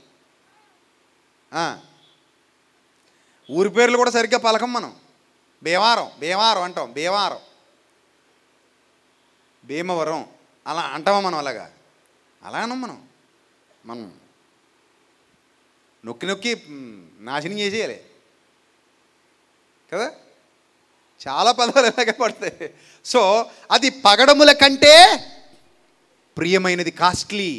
ఊరి పేర్లు కూడా సరిగ్గా పలకం మనం భీమారం భీమారం అంటాం భీమారం భీమవరం అలా అంటామా మనం అలాగా అలా అనం మనం మనం నొక్కి నొక్కి నాశనం చేసేయాలి కదా చాలా పదాలు ఇలాగే పడతాయి సో అది పగడముల కంటే ప్రియమైనది కాస్ట్లీ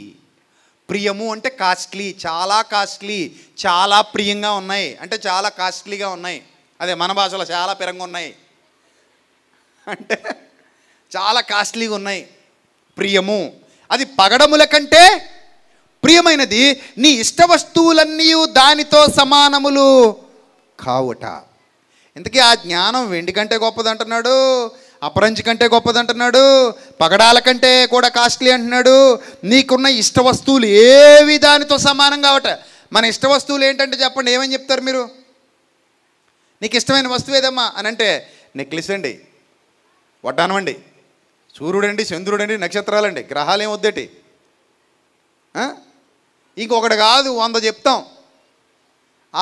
ప్రియము అంటే కాస్ట్లీ చాలా కాస్ట్లీ చాలా ప్రియంగా ఉన్నాయి అంటే చాలా కాస్ట్లీగా ఉన్నాయి అదే మన భాషలో చాలా పిరంగా ఉన్నాయి అంటే చాలా కాస్ట్లీగా ఉన్నాయి ప్రియము అది పగడముల కంటే ప్రియమైనది నీ ఇష్ట వస్తువులన్నీ దానితో సమానములు కావుట ఇంతకీ ఆ జ్ఞానం వెండి కంటే గొప్పదంటున్నాడు అపరంజి కంటే గొప్పది అంటున్నాడు పగడాల కంటే కూడా కాస్ట్లీ అంటున్నాడు నీకున్న ఇష్ట వస్తువులు ఏవి దానితో సమానం కావట మన ఇష్ట వస్తువులు ఏంటంటే చెప్పండి ఏమని చెప్తారు మీరు నీకు ఇష్టమైన వస్తువు ఏదమ్మా అని అంటే నెక్లెస్ అండి వడ్డానం అండి సూర్యుడండి చంద్రుడండి నక్షత్రాలండి గ్రహాలు ఏం వద్దటి ఇంకొకటి కాదు వంద చెప్తాం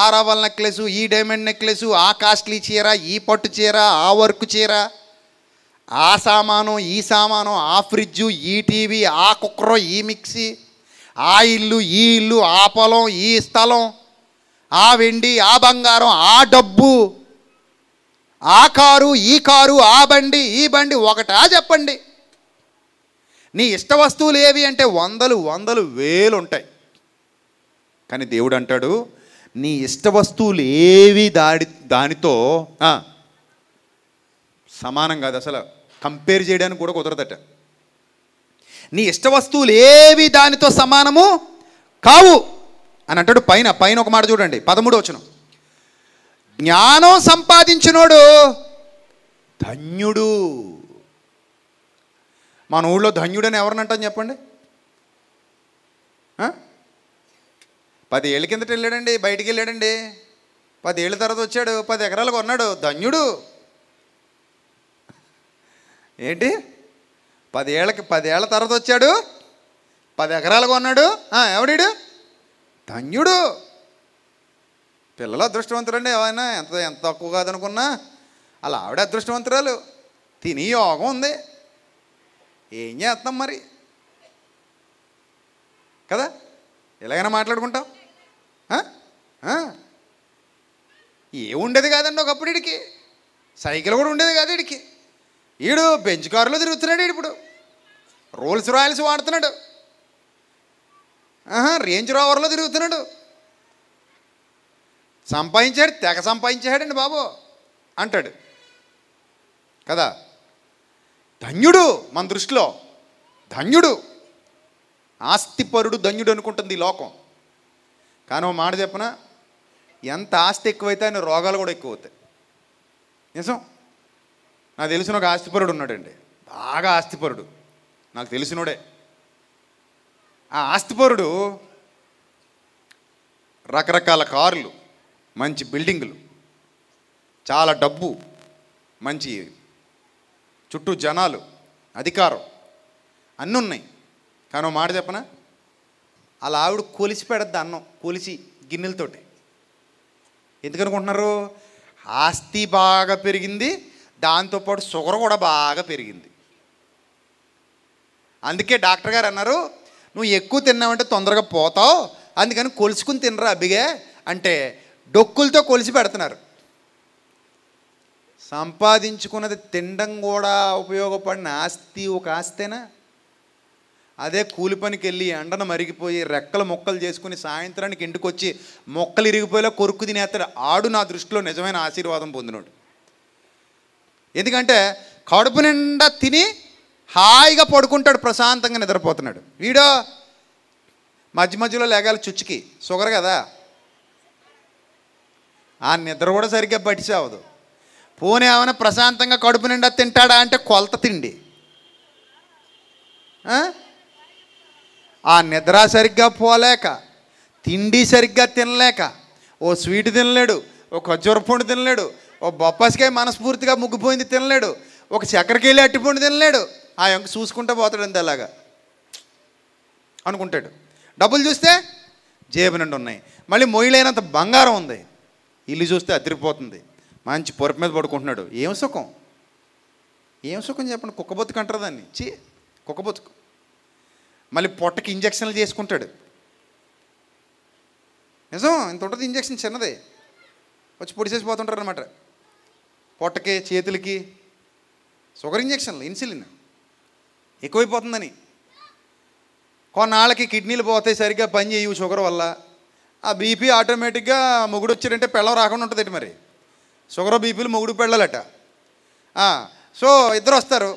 ఆ రవల్ నెక్లెస్ ఈ డైమండ్ నెక్లెస్ ఆ కాస్ట్లీ చీర ఈ పట్టు చీర ఆ వర్క్ చీర ఆ సామాను ఈ సామాను ఆ ఫ్రిడ్జు ఈ టీవీ ఆ కుక్కర ఈ మిక్సీ ఆ ఇల్లు ఈ ఇల్లు ఆ పొలం ఈ స్థలం ఆ వెండి ఆ బంగారం ఆ డబ్బు ఆ కారు ఈ కారు ఆ బండి ఈ బండి ఒకటా చెప్పండి నీ ఇష్ట వస్తువులు ఏవి అంటే వందలు వందలు వేలు ఉంటాయి కానీ దేవుడు అంటాడు నీ ఇష్ట వస్తువులు ఏవి దాడి దానితో సమానం కాదు అసలు కంపేర్ చేయడానికి కూడా కుదరదట నీ ఇష్ట వస్తువులు ఏవి దానితో సమానము కావు అని అంటాడు పైన పైన ఒక మాట చూడండి పదమూడు వచ్చిన జ్ఞానం సంపాదించినోడు ధన్యుడు మన ఊళ్ళో ధన్యుడని ఎవరినంటాం చెప్పండి పది ఏళ్ళ కిందట వెళ్ళాడండి బయటికి వెళ్ళాడండి పది ఏళ్ళ తర్వాత వచ్చాడు పది ఎకరాలు కొన్నాడు ధన్యుడు ఏంటి పదేళ్ళకి పదేళ్ల తర్వాత వచ్చాడు పది ఎకరాలు కొన్నాడు ఎవడీడు ధన్యుడు పిల్లలు అదృష్టవంతులండి ఏమైనా ఎంత ఎంత తక్కువ కాదనుకున్నా అలా ఆవిడ అదృష్టవంతురాలు తిని యోగం ఉంది ఏం చేస్తాం మరి కదా ఎలాగైనా మాట్లాడుకుంటాం ఏ ఉండేది కాదండి ఒకప్పుడు ఇడికి సైకిల్ కూడా ఉండేది కాదు ఇడికి ఈడు బెంచ్ కారులో తిరుగుతున్నాడు ఇప్పుడు రోల్స్ రాయల్స్ వాడుతున్నాడు రేంజ్ రోవర్లో తిరుగుతున్నాడు సంపాదించాడు తెగ సంపాదించాడండి బాబు అంటాడు కదా ధన్యుడు మన దృష్టిలో ధన్యుడు ఆస్తిపరుడు ధన్యుడు అనుకుంటుంది ఈ లోకం కానీ ఓ మాట చెప్పన ఎంత ఆస్తి ఎక్కువైతే ఆయన రోగాలు కూడా ఎక్కువ అవుతాయి నిజం నాకు తెలిసిన ఒక ఆస్తిపరుడు ఉన్నాడండి బాగా ఆస్తిపరుడు నాకు తెలిసినోడే ఆ ఆస్తిపరుడు రకరకాల కార్లు మంచి బిల్డింగులు చాలా డబ్బు మంచి చుట్టూ జనాలు అధికారం అన్నీ ఉన్నాయి కానీ మాట చెప్పనా అలా ఆవిడ కొలిసి పెడద్ది అన్నం కొలిసి గిన్నెలతోటి ఎందుకనుకుంటున్నారు ఆస్తి బాగా పెరిగింది దాంతోపాటు షుగర్ కూడా బాగా పెరిగింది అందుకే డాక్టర్ గారు అన్నారు నువ్వు ఎక్కువ తిన్నావంటే తొందరగా పోతావు అందుకని కొలుచుకుని తినరా అబ్బిగే అంటే డొక్కులతో కొలిసి పెడుతున్నారు సంపాదించుకున్నది తినడం కూడా ఉపయోగపడిన ఆస్తి ఒక ఆస్తేనా అదే కూలి పనికి వెళ్ళి ఎండను మరిగిపోయి రెక్కల మొక్కలు చేసుకుని సాయంత్రానికి ఇంటికొచ్చి మొక్కలు ఇరిగిపోయేలా కొరుకు తినేస్తాడు ఆడు నా దృష్టిలో నిజమైన ఆశీర్వాదం పొందినాడు ఎందుకంటే కడుపు నిండా తిని హాయిగా పడుకుంటాడు ప్రశాంతంగా నిద్రపోతున్నాడు వీడో మధ్య మధ్యలో లేగాలి చుచ్చుకి షుగర్ కదా ఆ నిద్ర కూడా సరిగ్గా పట్టిసావదు పోనీ ఏమైనా ప్రశాంతంగా కడుపు నిండా తింటాడా అంటే కొలత తిండి ఆ నిద్ర సరిగ్గా పోలేక తిండి సరిగ్గా తినలేక ఓ స్వీట్ తినలేడు ఓ పండు తినలేడు ఓ బొప్పాసికాయ మనస్ఫూర్తిగా ముగ్గుపోయింది తినలేడు ఒక చక్కెరకేళి అట్టిపండు తినలేడు ఆ యొక్క చూసుకుంటూ పోతాడు అంతే అలాగా అనుకుంటాడు డబ్బులు చూస్తే జేబు నుండి ఉన్నాయి మళ్ళీ మొయ్యలేనంత బంగారం ఉంది ఇల్లు చూస్తే అదిరిపోతుంది మంచి పొరపు మీద పడుకుంటున్నాడు ఏం సుఖం ఏం సుఖం చెప్పండి కుక్కబొత్తుకు అంటారు దాన్ని చీ కుక్కబొత్తుకు మళ్ళీ పొట్టకి ఇంజక్షన్లు చేసుకుంటాడు నిజం ఇంత ఉంటుంది ఇంజక్షన్ చిన్నదే వచ్చి పొడిసేసి పోతుంటారు అనమాట పొట్టకి చేతులకి షుగర్ ఇంజక్షన్లు ఇన్సులిన్ ఎక్కువైపోతుందని కొన్నాళ్ళకి కిడ్నీలు పోతే సరిగ్గా పని చేయవు షుగర్ వల్ల ఆ బీపీ ఆటోమేటిక్గా మొగుడు వచ్చాడంటే పెళ్ళం రాకుండా ఏంటి మరి షుగర్ బీపీలు మొగుడు పెళ్ళాలట సో ఇద్దరు వస్తారు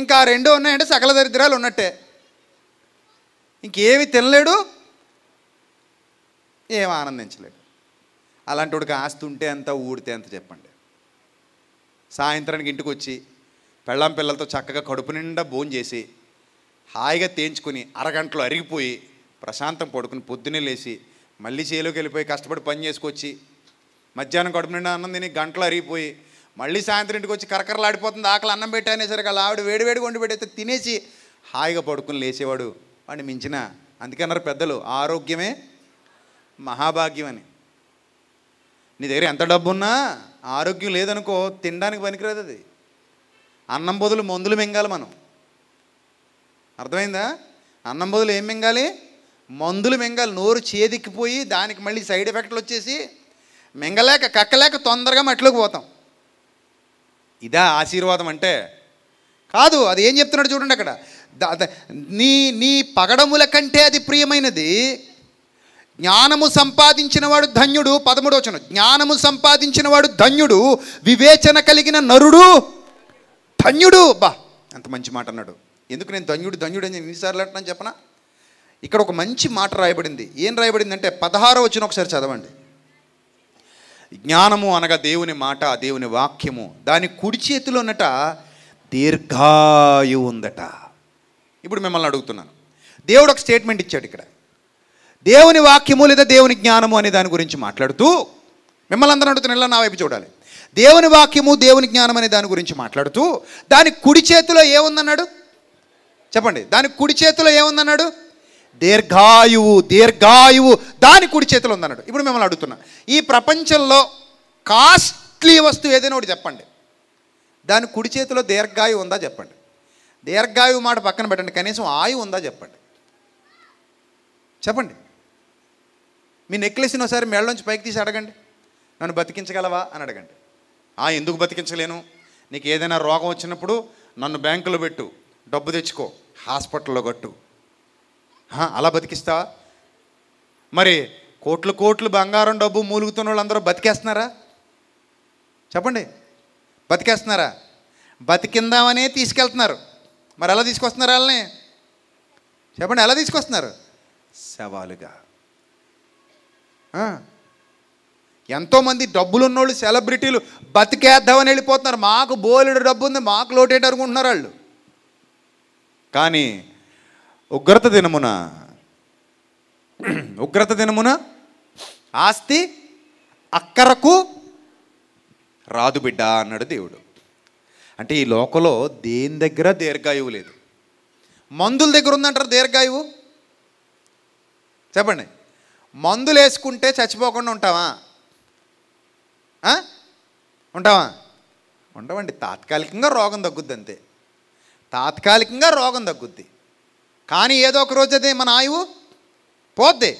ఇంకా రెండు ఉన్నాయంటే సకల దరిద్రాలు ఉన్నట్టే ఇంకేమి తినలేడు ఏం ఆనందించలేడు అలాంటి వాడికి ఆస్తి ఉంటే ఎంత ఊడితే ఎంత చెప్పండి సాయంత్రానికి ఇంటికి వచ్చి పెళ్ళం పిల్లలతో చక్కగా కడుపు నిండా భోజనం చేసి హాయిగా తేంచుకుని అరగంటలో అరిగిపోయి ప్రశాంతం పడుకుని పొద్దునే లేచి మళ్ళీ చేలోకి వెళ్ళిపోయి కష్టపడి పని చేసుకొచ్చి మధ్యాహ్నం కడుపు నిండా అన్నం తిని గంటలు అరిగిపోయి మళ్ళీ సాయంత్రం ఇంటికి వచ్చి కరకరలాడిపోతుంది ఆకలి అన్నం పెట్టి సరే అలా ఆవిడ వేడి వండి పెట్టేస్తే తినేసి హాయిగా పడుకుని లేచేవాడు వాడిని మించిన అందుకన్నారు పెద్దలు ఆరోగ్యమే మహాభాగ్యం అని నీ దగ్గర ఎంత డబ్బు ఉన్నా ఆరోగ్యం లేదనుకో తినడానికి పనికిరాదు అది అన్నం బదులు మందులు మింగాలి మనం అర్థమైందా అన్నం బదులు ఏం మింగాలి మందులు మింగాలి నోరు చేదిక్కిపోయి దానికి మళ్ళీ సైడ్ ఎఫెక్ట్లు వచ్చేసి మింగలేక కక్కలేక తొందరగా మట్లోకి పోతాం ఇదా ఆశీర్వాదం అంటే కాదు అది ఏం చెప్తున్నాడు చూడండి అక్కడ నీ నీ పగడముల కంటే అది ప్రియమైనది జ్ఞానము సంపాదించినవాడు ధన్యుడు వచ్చిన జ్ఞానము సంపాదించినవాడు ధన్యుడు వివేచన కలిగిన నరుడు ధన్యుడు బా అంత మంచి మాట అన్నాడు ఎందుకు నేను ధన్యుడు ధన్యుడు అని ఎన్నిసార్లు అంటున్నా చెప్పనా ఇక్కడ ఒక మంచి మాట రాయబడింది ఏం రాయబడింది అంటే పదహారో వచ్చిన ఒకసారి చదవండి జ్ఞానము అనగా దేవుని మాట దేవుని వాక్యము దాని కుడి చేతిలోనట దీర్ఘాయు ఉందట ఇప్పుడు మిమ్మల్ని అడుగుతున్నాను దేవుడు ఒక స్టేట్మెంట్ ఇచ్చాడు ఇక్కడ దేవుని వాక్యము లేదా దేవుని జ్ఞానము అనే దాని గురించి మాట్లాడుతూ మిమ్మల్ని అందరూ అడుగుతున్న ఇలా నా వైపు చూడాలి దేవుని వాక్యము దేవుని జ్ఞానం అనే దాని గురించి మాట్లాడుతూ దాని కుడి చేతిలో ఏముందన్నాడు చెప్పండి దాని కుడి చేతిలో ఏముందన్నాడు దీర్ఘాయువు దీర్ఘాయువు దాని కుడి చేతిలో ఉందన్నాడు ఇప్పుడు మిమ్మల్ని అడుగుతున్నా ఈ ప్రపంచంలో కాస్ట్లీ వస్తువు ఏదైనా ఒకటి చెప్పండి దాని కుడి చేతిలో దీర్ఘాయువు ఉందా చెప్పండి దీర్ఘాయువు మాట పక్కన పెట్టండి కనీసం ఆయువు ఉందా చెప్పండి చెప్పండి మీ నెక్లెస్ని ఒకసారి మెళ్ళలోంచి పైకి తీసి అడగండి నన్ను బతికించగలవా అని అడగండి ఆ ఎందుకు బతికించలేను నీకు ఏదైనా రోగం వచ్చినప్పుడు నన్ను బ్యాంకులో పెట్టు డబ్బు తెచ్చుకో హాస్పిటల్లో కట్టు అలా బతికిస్తావా మరి కోట్లు కోట్లు బంగారం డబ్బు మూలుగుతున్న వాళ్ళు అందరూ బతికేస్తున్నారా చెప్పండి బతికేస్తున్నారా బతికిందామనే తీసుకెళ్తున్నారు మరి ఎలా తీసుకొస్తున్నారు వాళ్ళని చెప్పండి ఎలా తీసుకొస్తున్నారు శవాలుగా ఎంతోమంది డబ్బులు ఉన్నోళ్ళు సెలబ్రిటీలు బతికేద్దామని వెళ్ళిపోతున్నారు మాకు బోలెడు డబ్బు ఉంది మాకు లోటేట అనుకుంటున్నారు వాళ్ళు కానీ ఉగ్రత దినమున ఉగ్రత దినమున ఆస్తి అక్కరకు రాదు బిడ్డ అన్నాడు దేవుడు అంటే ఈ లోకంలో దేని దగ్గర దీర్ఘాయువు లేదు మందుల దగ్గర ఉందంటారు దీర్ఘాయువు చెప్పండి మందులు వేసుకుంటే చచ్చిపోకుండా ఉంటావా ఉంటావా ఉండవండి తాత్కాలికంగా రోగం తగ్గుద్ది అంతే తాత్కాలికంగా రోగం తగ్గుద్ది కానీ ఏదో ఒక రోజు అదే మన ఆయువు పోద్ది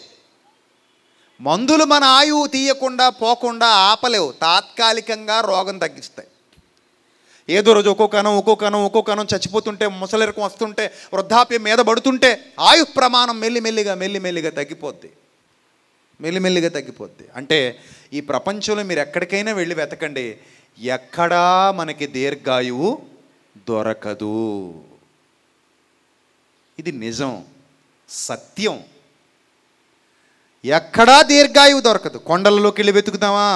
మందులు మన ఆయువు తీయకుండా పోకుండా ఆపలేవు తాత్కాలికంగా రోగం తగ్గిస్తాయి ఏదో రోజు ఒక్కో కణం ఒక్కో కణం ఒక్కో కణం చచ్చిపోతుంటే ముసలిరకం వస్తుంటే వృద్ధాప్యం మీద పడుతుంటే ఆయు ప్రమాణం మెల్లిమెల్లిగా మెల్లిమెల్లిగా తగ్గిపోద్ది మెల్లిమెల్లిగా తగ్గిపోద్ది అంటే ఈ ప్రపంచంలో మీరు ఎక్కడికైనా వెళ్ళి వెతకండి ఎక్కడా మనకి దీర్ఘాయువు దొరకదు ఇది నిజం సత్యం ఎక్కడా దీర్ఘాయువు దొరకదు కొండలలోకి వెళ్ళి వెతుకుతామా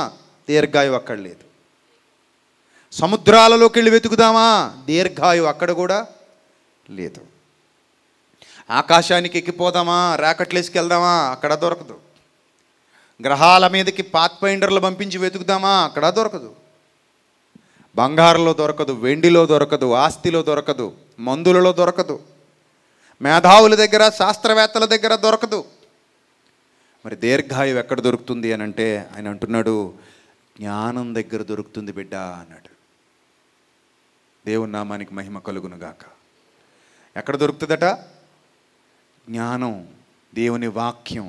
దీర్ఘాయువు అక్కడ లేదు సముద్రాలలోకి వెళ్ళి వెతుకుదామా దీర్ఘాయువు అక్కడ కూడా లేదు ఆకాశానికి ఎక్కిపోదామా రాకెట్లేసుకు వెళ్దామా అక్కడ దొరకదు గ్రహాల మీదకి పాత్ పైండర్లు పంపించి వెతుకుదామా అక్కడ దొరకదు బంగారంలో దొరకదు వెండిలో దొరకదు ఆస్తిలో దొరకదు మందులలో దొరకదు మేధావుల దగ్గర శాస్త్రవేత్తల దగ్గర దొరకదు మరి దీర్ఘాయువు ఎక్కడ దొరుకుతుంది అని అంటే ఆయన అంటున్నాడు జ్ఞానం దగ్గర దొరుకుతుంది బిడ్డ అన్నాడు దేవుని నామానికి మహిమ కలుగునుగాక ఎక్కడ దొరుకుతుందట జ్ఞానం దేవుని వాక్యం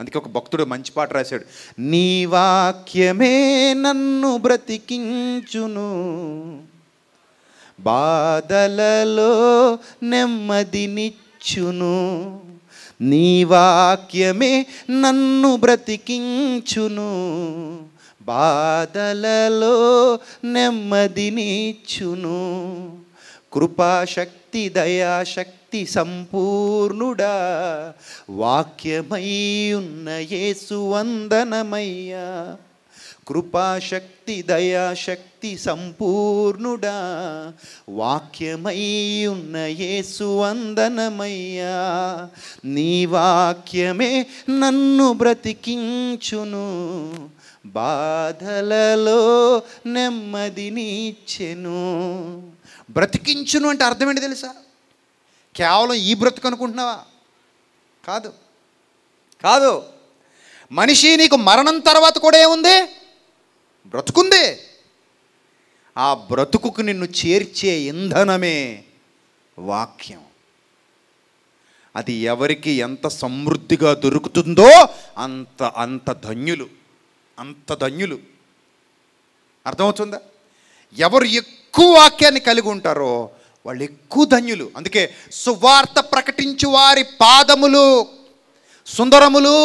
అందుకే ఒక భక్తుడు మంచి పాట రాశాడు నీ వాక్యమే నన్ను బ్రతికించును బాధలలో నెమ్మదినిచ్చును నీ వాక్యమే నన్ను బ్రతికించును బాధలలో నెమ్మదినిచ్చును కృపాశక్తి దయాశక్తి సంపూర్ణుడా వాక్యమై ఉన్న యేసు వందనమయ్యా కృపాశక్తి దయాశక్తి సంపూర్ణుడా వాక్యమై ఉన్న యేసు వందనమయ్యా నీ వాక్యమే నన్ను బ్రతికించును బాధలలో నెమ్మదినిచ్చెను బ్రతికించును అంటే అర్థం ఏంటి తెలుసా కేవలం ఈ బ్రతుకు అనుకుంటున్నావా కాదు కాదు మనిషి నీకు మరణం తర్వాత కూడా ఏముంది బ్రతుకుంది ఆ బ్రతుకుకు నిన్ను చేర్చే ఇంధనమే వాక్యం అది ఎవరికి ఎంత సమృద్ధిగా దొరుకుతుందో అంత అంత ధన్యులు అంత ధన్యులు అర్థమవుతుందా ఎవరు ఎక్కువ వాక్యాన్ని కలిగి ఉంటారో వాళ్ళు ఎక్కువ ధన్యులు అందుకే సువార్త ప్రకటించు వారి పాదములు సుందరములు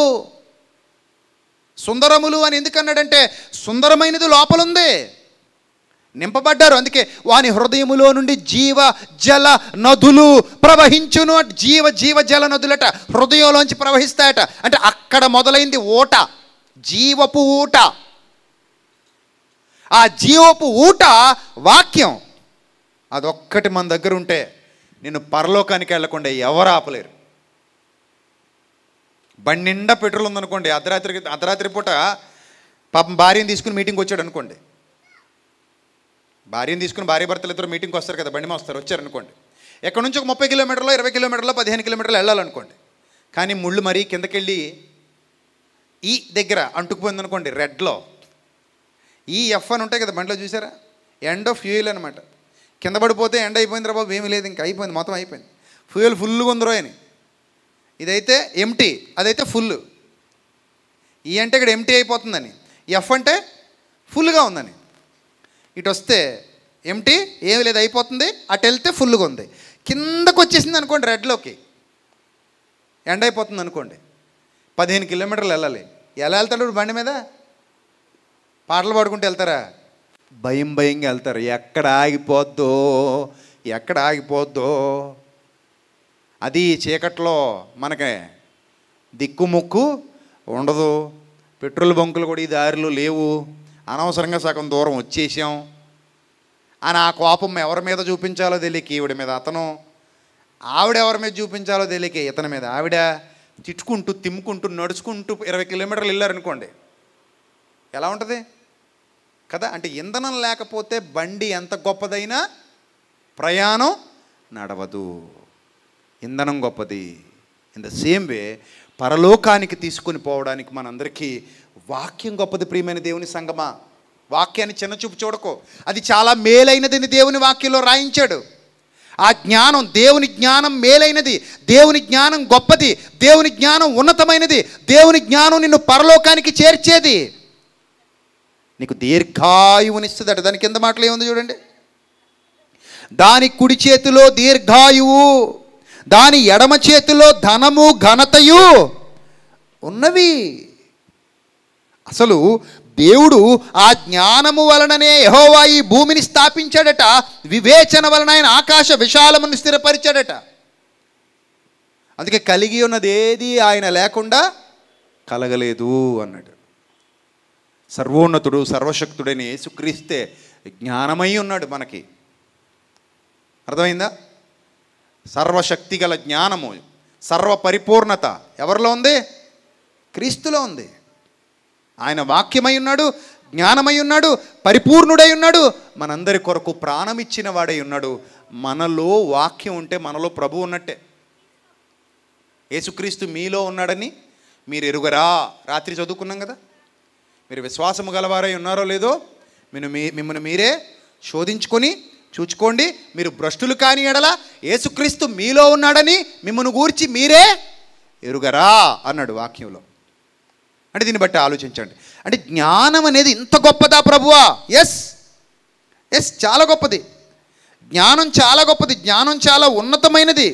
సుందరములు అని ఎందుకన్నాడంటే సుందరమైనది లోపలుంది నింపబడ్డారు అందుకే వాని హృదయములో నుండి జీవ జల నదులు ప్రవహించును జీవ జీవ జల నదులట హృదయంలోంచి ప్రవహిస్తాయట అంటే అక్కడ మొదలైంది ఓట జీవపు ఊట ఆ జీవపు ఊట వాక్యం అదొక్కటి మన దగ్గర ఉంటే నేను పరలోకానికి వెళ్లకుండా ఎవరు ఆపలేరు బండి నిండా పెట్రోల్ ఉందనుకోండి అర్ధరాత్రికి అర్ధరాత్రి పూట పాపం భార్యని తీసుకుని మీటింగ్కి వచ్చాడు అనుకోండి భార్యను తీసుకుని భార్య భర్తలు ఇద్దరు మీటింగ్కి వస్తారు కదా బండి వస్తారు వచ్చారనుకోండి ఎక్కడి నుంచి ఒక ముప్పై కిలోమీటర్లో ఇరవై కిలోమీటర్లో పదిహేను కిలోమీటర్లు వెళ్ళాలనుకోండి కానీ ముళ్ళు మరీ కిందకెళ్ళి ఈ దగ్గర అంటుకుపోయింది అనుకోండి రెడ్లో ఈ ఎఫ్ అని ఉంటాయి కదా బండిలో చూసారా ఎండ్ ఆఫ్ ఫ్యూయల్ అనమాట కింద పడిపోతే ఎండ్ అయిపోయింది రా బాబు ఏమీ లేదు ఇంకా అయిపోయింది మొత్తం అయిపోయింది ఫ్యూయల్ ఫుల్గా ఉంది రోయని ఇదైతే ఎంటీ అదైతే ఫుల్ ఈ అంటే ఇక్కడ ఎంటీ అయిపోతుందని ఎఫ్ అంటే ఫుల్గా ఉందని ఇటు వస్తే ఎంటీ ఏమి లేదు అయిపోతుంది అటు వెళ్తే ఫుల్గా ఉంది కిందకు వచ్చేసింది అనుకోండి రెడ్లోకి ఎండ్ అయిపోతుంది అనుకోండి పదిహేను కిలోమీటర్లు వెళ్ళాలి ఎలా వెళ్తాడు బండి మీద పాటలు పాడుకుంటూ వెళ్తారా భయం భయంగా వెళ్తారు ఎక్కడ ఆగిపోద్దో ఎక్కడ ఆగిపోద్దో అది చీకట్లో మనకి దిక్కుముక్కు ఉండదు పెట్రోల్ బంకులు కూడా ఈ దారిలో లేవు అనవసరంగా సగం దూరం వచ్చేసాం అని ఆ కోపం ఎవరి మీద చూపించాలో తెలియక ఈవిడ మీద అతను ఆవిడ ఎవరి మీద చూపించాలో తెలియక ఇతని మీద ఆవిడ తిట్టుకుంటూ తిమ్ముకుంటూ నడుచుకుంటూ ఇరవై కిలోమీటర్లు వెళ్ళారనుకోండి ఎలా ఉంటుంది కదా అంటే ఇంధనం లేకపోతే బండి ఎంత గొప్పదైనా ప్రయాణం నడవదు ఇంధనం గొప్పది ఇన్ ద సేమ్ వే పరలోకానికి తీసుకుని పోవడానికి మనందరికీ వాక్యం గొప్పది ప్రియమైన దేవుని సంగమా వాక్యాన్ని చిన్నచూపు చూడకు అది చాలా మేలైనదని దేవుని వాక్యంలో రాయించాడు ఆ జ్ఞానం దేవుని జ్ఞానం మేలైనది దేవుని జ్ఞానం గొప్పది దేవుని జ్ఞానం ఉన్నతమైనది దేవుని జ్ఞానం నిన్ను పరలోకానికి చేర్చేది నీకు దీర్ఘాయువునిస్తుందట దాని కింద మాటలు ఏముంది చూడండి దాని కుడి చేతిలో దీర్ఘాయువు దాని ఎడమ చేతిలో ధనము ఘనతయు ఉన్నవి అసలు దేవుడు ఆ జ్ఞానము వలననే యహోవా ఈ భూమిని స్థాపించాడట వివేచన వలన ఆయన ఆకాశ విశాలమును స్థిరపరిచాడట అందుకే కలిగి ఉన్నది ఏది ఆయన లేకుండా కలగలేదు అన్నాడు సర్వోన్నతుడు సర్వశక్తుడని సుక్రీస్తే జ్ఞానమై ఉన్నాడు మనకి అర్థమైందా సర్వశక్తి గల జ్ఞానము సర్వ పరిపూర్ణత ఎవరిలో ఉంది క్రీస్తులో ఉంది ఆయన వాక్యమై ఉన్నాడు జ్ఞానమై ఉన్నాడు పరిపూర్ణుడై ఉన్నాడు మనందరి కొరకు ప్రాణమిచ్చిన వాడై ఉన్నాడు మనలో వాక్యం ఉంటే మనలో ప్రభు ఉన్నట్టే యేసుక్రీస్తు మీలో ఉన్నాడని మీరు ఎరుగరా రాత్రి చదువుకున్నాం కదా మీరు విశ్వాసము గలవారై ఉన్నారో లేదో మీరు మీ మిమ్మల్ని మీరే శోధించుకొని చూచుకోండి మీరు భ్రష్టులు కాని ఎడల యేసుక్రీస్తు మీలో ఉన్నాడని మిమ్మల్ని గూర్చి మీరే ఎరుగరా అన్నాడు వాక్యంలో అంటే దీన్ని బట్టి ఆలోచించండి అంటే జ్ఞానం అనేది ఇంత గొప్పదా ప్రభువా ఎస్ ఎస్ చాలా గొప్పది జ్ఞానం చాలా గొప్పది జ్ఞానం చాలా ఉన్నతమైనది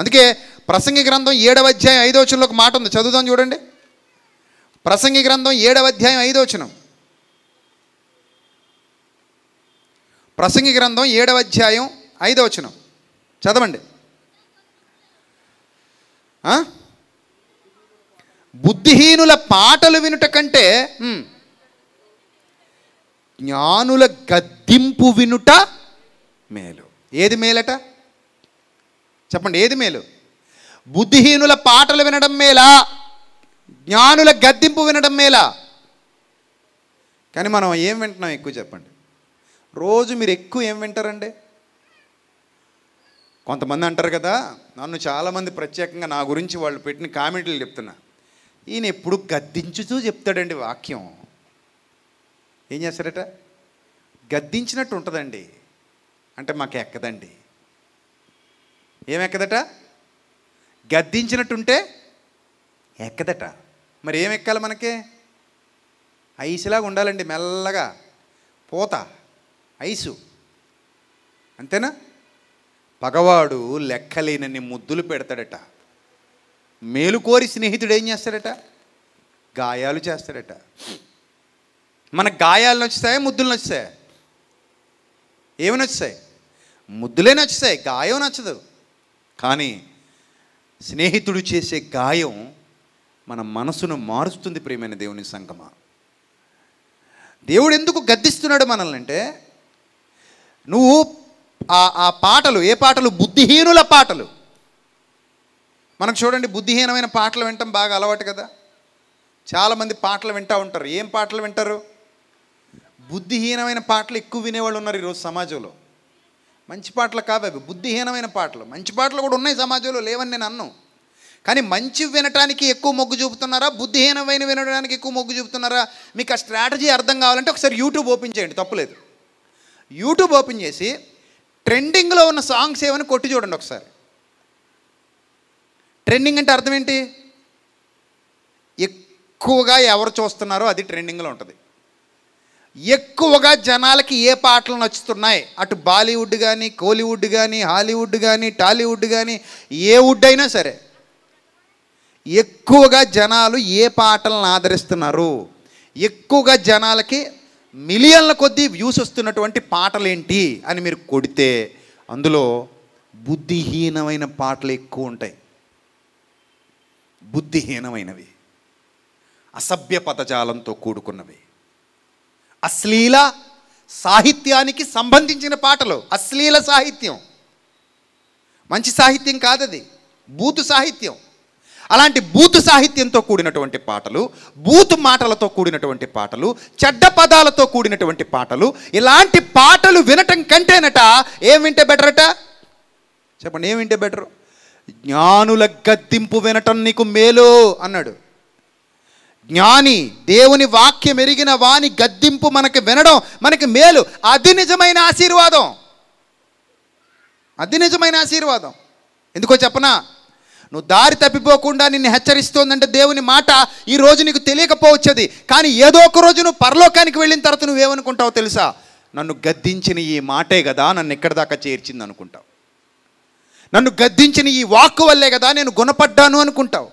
అందుకే ప్రసంగి గ్రంథం ఏడవ అధ్యాయం ఐదో వచనంలో ఒక మాట ఉంది చదువుదాం చూడండి ప్రసంగి గ్రంథం ఏడవ అధ్యాయం ఐదో వచనం ప్రసంగి గ్రంథం ఏడవ అధ్యాయం ఐదో వచనం చదవండి బుద్ధిహీనుల పాటలు వినుట కంటే జ్ఞానుల గద్దింపు వినుట మేలు ఏది మేలట చెప్పండి ఏది మేలు బుద్ధిహీనుల పాటలు వినడం మేలా జ్ఞానుల గద్దింపు వినడం మేలా కానీ మనం ఏం వింటున్నాం ఎక్కువ చెప్పండి రోజు మీరు ఎక్కువ ఏం వింటారండి కొంతమంది అంటారు కదా నన్ను చాలామంది ప్రత్యేకంగా నా గురించి వాళ్ళు పెట్టిన కామెంట్లు చెప్తున్నా ఈయన ఎప్పుడు గద్దించుతూ చెప్తాడండి వాక్యం ఏం చేస్తారట గద్దించినట్టు ఉంటుందండి అంటే మాకు ఎక్కదండి ఏమెక్కదట గద్దించినట్టుంటే ఎక్కదట మరి ఏం ఎక్కాలి మనకి ఐసులాగా ఉండాలండి మెల్లగా పోత ఐసు అంతేనా పగవాడు లెక్కలేనన్ని ముద్దులు పెడతాడట మేలు కోరి స్నేహితుడు ఏం చేస్తాడట గాయాలు చేస్తాడట మన గాయాలు నచ్చుతాయా ముద్దులు నచ్చుతాయా ఏమి నచ్చుతాయి ముద్దులే నచ్చుతాయి గాయం నచ్చదు కానీ స్నేహితుడు చేసే గాయం మన మనసును మారుస్తుంది ప్రియమైన దేవుని సంగమ దేవుడు ఎందుకు గద్దిస్తున్నాడు మనల్ని అంటే నువ్వు ఆ పాటలు ఏ పాటలు బుద్ధిహీనుల పాటలు మనకు చూడండి బుద్ధిహీనమైన పాటలు వింటాం బాగా అలవాటు కదా చాలామంది పాటలు వింటూ ఉంటారు ఏం పాటలు వింటారు బుద్ధిహీనమైన పాటలు ఎక్కువ వినేవాళ్ళు ఉన్నారు ఈరోజు సమాజంలో మంచి పాటలు కాదు అవి బుద్ధిహీనమైన పాటలు మంచి పాటలు కూడా ఉన్నాయి సమాజంలో లేవని నేను అన్ను కానీ మంచి వినటానికి ఎక్కువ మొగ్గు చూపుతున్నారా బుద్ధిహీనమైన వినడానికి ఎక్కువ మొగ్గు చూపుతున్నారా మీకు ఆ స్ట్రాటజీ అర్థం కావాలంటే ఒకసారి యూట్యూబ్ ఓపెన్ చేయండి తప్పులేదు యూట్యూబ్ ఓపెన్ చేసి ట్రెండింగ్లో ఉన్న సాంగ్స్ ఏమని కొట్టి చూడండి ఒకసారి ట్రెండింగ్ అంటే అర్థం ఏంటి ఎక్కువగా ఎవరు చూస్తున్నారో అది ట్రెండింగ్లో ఉంటుంది ఎక్కువగా జనాలకి ఏ పాటలు నచ్చుతున్నాయి అటు బాలీవుడ్ కానీ కోలీవుడ్ కానీ హాలీవుడ్ కానీ టాలీవుడ్ కానీ ఏ వుడ్ అయినా సరే ఎక్కువగా జనాలు ఏ పాటలను ఆదరిస్తున్నారు ఎక్కువగా జనాలకి మిలియన్ల కొద్దీ వ్యూస్ వస్తున్నటువంటి పాటలు ఏంటి అని మీరు కొడితే అందులో బుద్ధిహీనమైన పాటలు ఎక్కువ ఉంటాయి బుద్ధిహీనమైనవి అసభ్య పదజాలంతో కూడుకున్నవి అశ్లీల సాహిత్యానికి సంబంధించిన పాటలు అశ్లీల సాహిత్యం మంచి సాహిత్యం కాదది బూతు సాహిత్యం అలాంటి బూతు సాహిత్యంతో కూడినటువంటి పాటలు బూతు మాటలతో కూడినటువంటి పాటలు చెడ్డ పదాలతో కూడినటువంటి పాటలు ఇలాంటి పాటలు వినటం కంటేనట ఏమింటే వింటే బెటరట చెప్పండి ఏమింటే బెటరు జ్ఞానుల గద్దింపు వినటం నీకు మేలు అన్నాడు జ్ఞాని దేవుని వాక్యం ఎరిగిన వాని గద్దింపు మనకి వినడం మనకి మేలు అది నిజమైన ఆశీర్వాదం అది నిజమైన ఆశీర్వాదం ఎందుకో చెప్పనా నువ్వు దారి తప్పిపోకుండా నిన్ను హెచ్చరిస్తోందంటే దేవుని మాట ఈ రోజు నీకు తెలియకపోవచ్చది కానీ ఏదో ఒక రోజు నువ్వు పరలోకానికి వెళ్ళిన తర్వాత నువ్వేమనుకుంటావో తెలుసా నన్ను గద్దించిన ఈ మాటే కదా నన్ను ఎక్కడి దాకా చేర్చింది అనుకుంటావు నన్ను గద్దించిన ఈ వాక్కు వల్లే కదా నేను గుణపడ్డాను అనుకుంటావు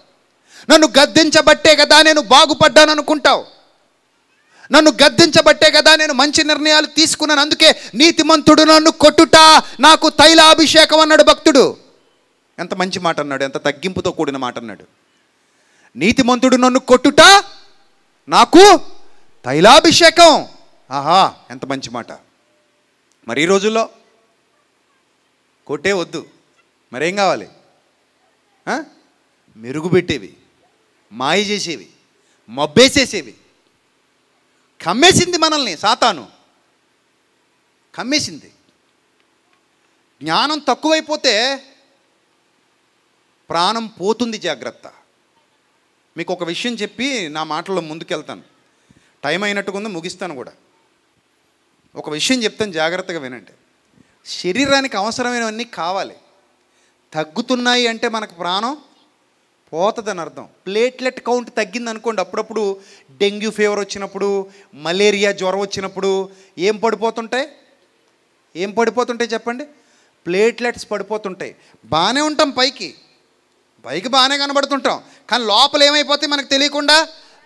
నన్ను గద్దించబట్టే కదా నేను బాగుపడ్డాను అనుకుంటావు నన్ను గద్దించబట్టే కదా నేను మంచి నిర్ణయాలు తీసుకున్నాను అందుకే నీతిమంతుడు నన్ను కొట్టుట నాకు తైలాభిషేకం అన్నాడు భక్తుడు ఎంత మంచి మాట అన్నాడు ఎంత తగ్గింపుతో కూడిన మాట అన్నాడు నీతిమంతుడు నన్ను కొట్టుట నాకు తైలాభిషేకం ఆహా ఎంత మంచి మాట మరి ఈ రోజుల్లో కొట్టే వద్దు మరేం కావాలి మెరుగుపెట్టేవి మాయ చేసేవి మబ్బేసేసేవి కమ్మేసింది మనల్ని సాతాను కమ్మేసింది జ్ఞానం తక్కువైపోతే ప్రాణం పోతుంది జాగ్రత్త మీకు ఒక విషయం చెప్పి నా మాటల్లో ముందుకెళ్తాను టైం అయినట్టుకుందో ముగిస్తాను కూడా ఒక విషయం చెప్తాను జాగ్రత్తగా వినండి శరీరానికి అవసరమైనవన్నీ కావాలి తగ్గుతున్నాయి అంటే మనకు ప్రాణం పోతుందని అర్థం ప్లేట్లెట్ కౌంట్ తగ్గింది అనుకోండి అప్పుడప్పుడు డెంగ్యూ ఫీవర్ వచ్చినప్పుడు మలేరియా జ్వరం వచ్చినప్పుడు ఏం పడిపోతుంటాయి ఏం పడిపోతుంటాయి చెప్పండి ప్లేట్లెట్స్ పడిపోతుంటాయి బాగానే ఉంటాం పైకి పైకి బాగానే కనబడుతుంటాం కానీ లోపల ఏమైపోతే మనకు తెలియకుండా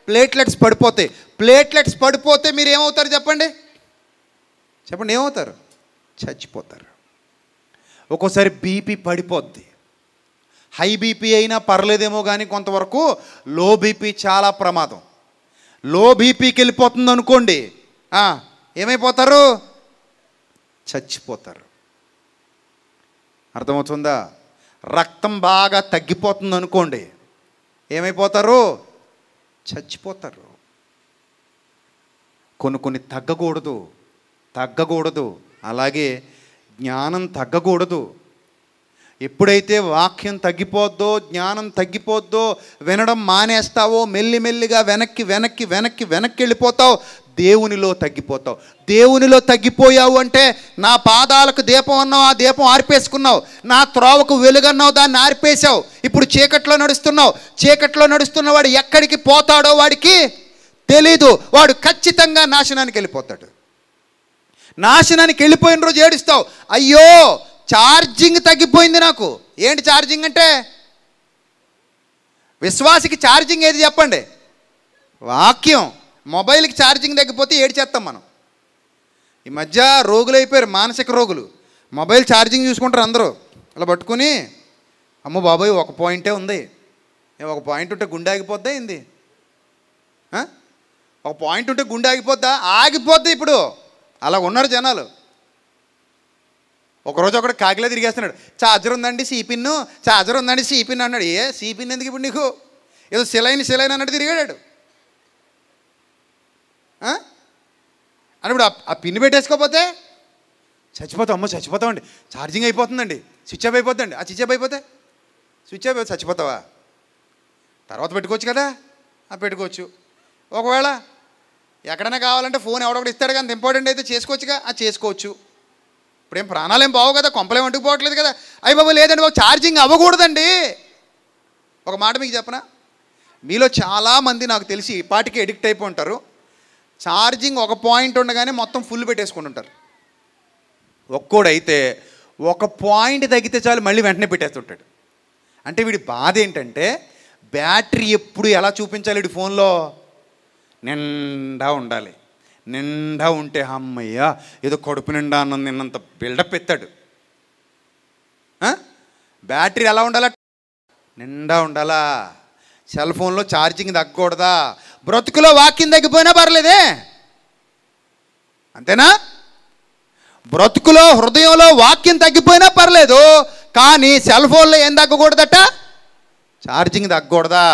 ప్లేట్లెట్స్ పడిపోతాయి ప్లేట్లెట్స్ పడిపోతే మీరు ఏమవుతారు చెప్పండి చెప్పండి ఏమవుతారు చచ్చిపోతారు ఒక్కోసారి బీపీ పడిపోద్ది హై బీపీ అయినా పర్లేదేమో కానీ కొంతవరకు లో బీపీ చాలా ప్రమాదం లో బీపీకి వెళ్ళిపోతుంది అనుకోండి ఏమైపోతారు చచ్చిపోతారు అర్థమవుతుందా రక్తం బాగా తగ్గిపోతుంది అనుకోండి ఏమైపోతారు చచ్చిపోతారు కొన్ని కొన్ని తగ్గకూడదు తగ్గకూడదు అలాగే జ్ఞానం తగ్గకూడదు ఎప్పుడైతే వాక్యం తగ్గిపోద్దో జ్ఞానం తగ్గిపోద్దో వినడం మానేస్తావో మెల్లిమెల్లిగా వెనక్కి వెనక్కి వెనక్కి వెనక్కి వెళ్ళిపోతావు దేవునిలో తగ్గిపోతావు దేవునిలో తగ్గిపోయావు అంటే నా పాదాలకు దీపం అన్నావు ఆ దీపం ఆర్పేసుకున్నావు నా త్రోవకు వెలుగన్నావు దాన్ని ఆర్పేశావు ఇప్పుడు చీకట్లో నడుస్తున్నావు చీకట్లో నడుస్తున్నవాడు ఎక్కడికి పోతాడో వాడికి తెలీదు వాడు ఖచ్చితంగా నాశనానికి వెళ్ళిపోతాడు నాశనానికి వెళ్ళిపోయిన రోజు ఏడుస్తావు అయ్యో ఛార్జింగ్ తగ్గిపోయింది నాకు ఏంటి ఛార్జింగ్ అంటే విశ్వాసికి ఛార్జింగ్ ఏది చెప్పండి వాక్యం మొబైల్కి ఛార్జింగ్ తగ్గిపోతే ఏడు చేస్తాం మనం ఈ మధ్య రోగులు అయిపోయారు మానసిక రోగులు మొబైల్ ఛార్జింగ్ చూసుకుంటారు అందరూ అలా పట్టుకుని అమ్మ బాబాయ్ ఒక పాయింటే ఉంది ఒక పాయింట్ ఉంటే గుండె ఆగిపోద్దా ఏంది ఒక పాయింట్ ఉంటే గుండె ఆగిపోద్దా ఆగిపోద్ది ఇప్పుడు అలా ఉన్నారు జనాలు ఒకరోజు ఒకడు కాకిలా తిరిగేస్తున్నాడు చార్జర్ ఉందండి సీపిన్ను చార్జర్ ఉందండి సీపిన్ అన్నాడు ఏ సీపిన్ ఎందుకు ఇప్పుడు నీకు ఏదో సిలైన్ సిలైన్ అన్నట్టు తిరిగాడు అని ఇప్పుడు ఆ పిన్ పెట్టేసుకోపోతే చచ్చిపోతాం అమ్మ చచ్చిపోతామండి ఛార్జింగ్ అయిపోతుందండి స్విచ్ ఆఫ్ అయిపోతుందండి ఆ స్విచ్ ఆఫ్ అయిపోతే స్విచ్ ఆఫ్ చచ్చిపోతావా తర్వాత పెట్టుకోవచ్చు కదా పెట్టుకోవచ్చు ఒకవేళ ఎక్కడైనా కావాలంటే ఫోన్ ఎవడొకటి ఇస్తాడు కానీ ఇంపార్టెంట్ అయితే చేసుకోవచ్చుగా అది చేసుకోవచ్చు ఏం ప్రాణాలు ఏం బావు కదా కొంపలేం వండుకుపోవట్లేదు కదా అయ్యి బాబు లేదండి బాబు ఛార్జింగ్ అవ్వకూడదండి ఒక మాట మీకు చెప్పనా మీలో చాలామంది నాకు తెలిసి పాటికి ఎడిక్ట్ అయిపోయి ఉంటారు ఛార్జింగ్ ఒక పాయింట్ ఉండగానే మొత్తం ఫుల్ ఉంటారు ఒక్కోడైతే ఒక పాయింట్ తగ్గితే చాలు మళ్ళీ వెంటనే పెట్టేస్తుంటాడు అంటే వీడి బాధ ఏంటంటే బ్యాటరీ ఎప్పుడు ఎలా చూపించాలి వీడి ఫోన్లో నిండా ఉండాలి నిండా ఉంటే అమ్మయ్య ఏదో కడుపు నిండా అన్న నిన్నంత బిల్డప్ ఎత్తాడు బ్యాటరీ ఎలా ఉండాలా నిండా ఉండాలా సెల్ ఫోన్లో ఛార్జింగ్ తగ్గకూడదా బ్రతుకులో వాకింగ్ తగ్గిపోయినా పర్లేదే అంతేనా బ్రతుకులో హృదయంలో వాక్యం తగ్గిపోయినా పర్లేదు కానీ సెల్ ఫోన్లో ఏం తగ్గకూడదట ఛార్జింగ్ తగ్గకూడదా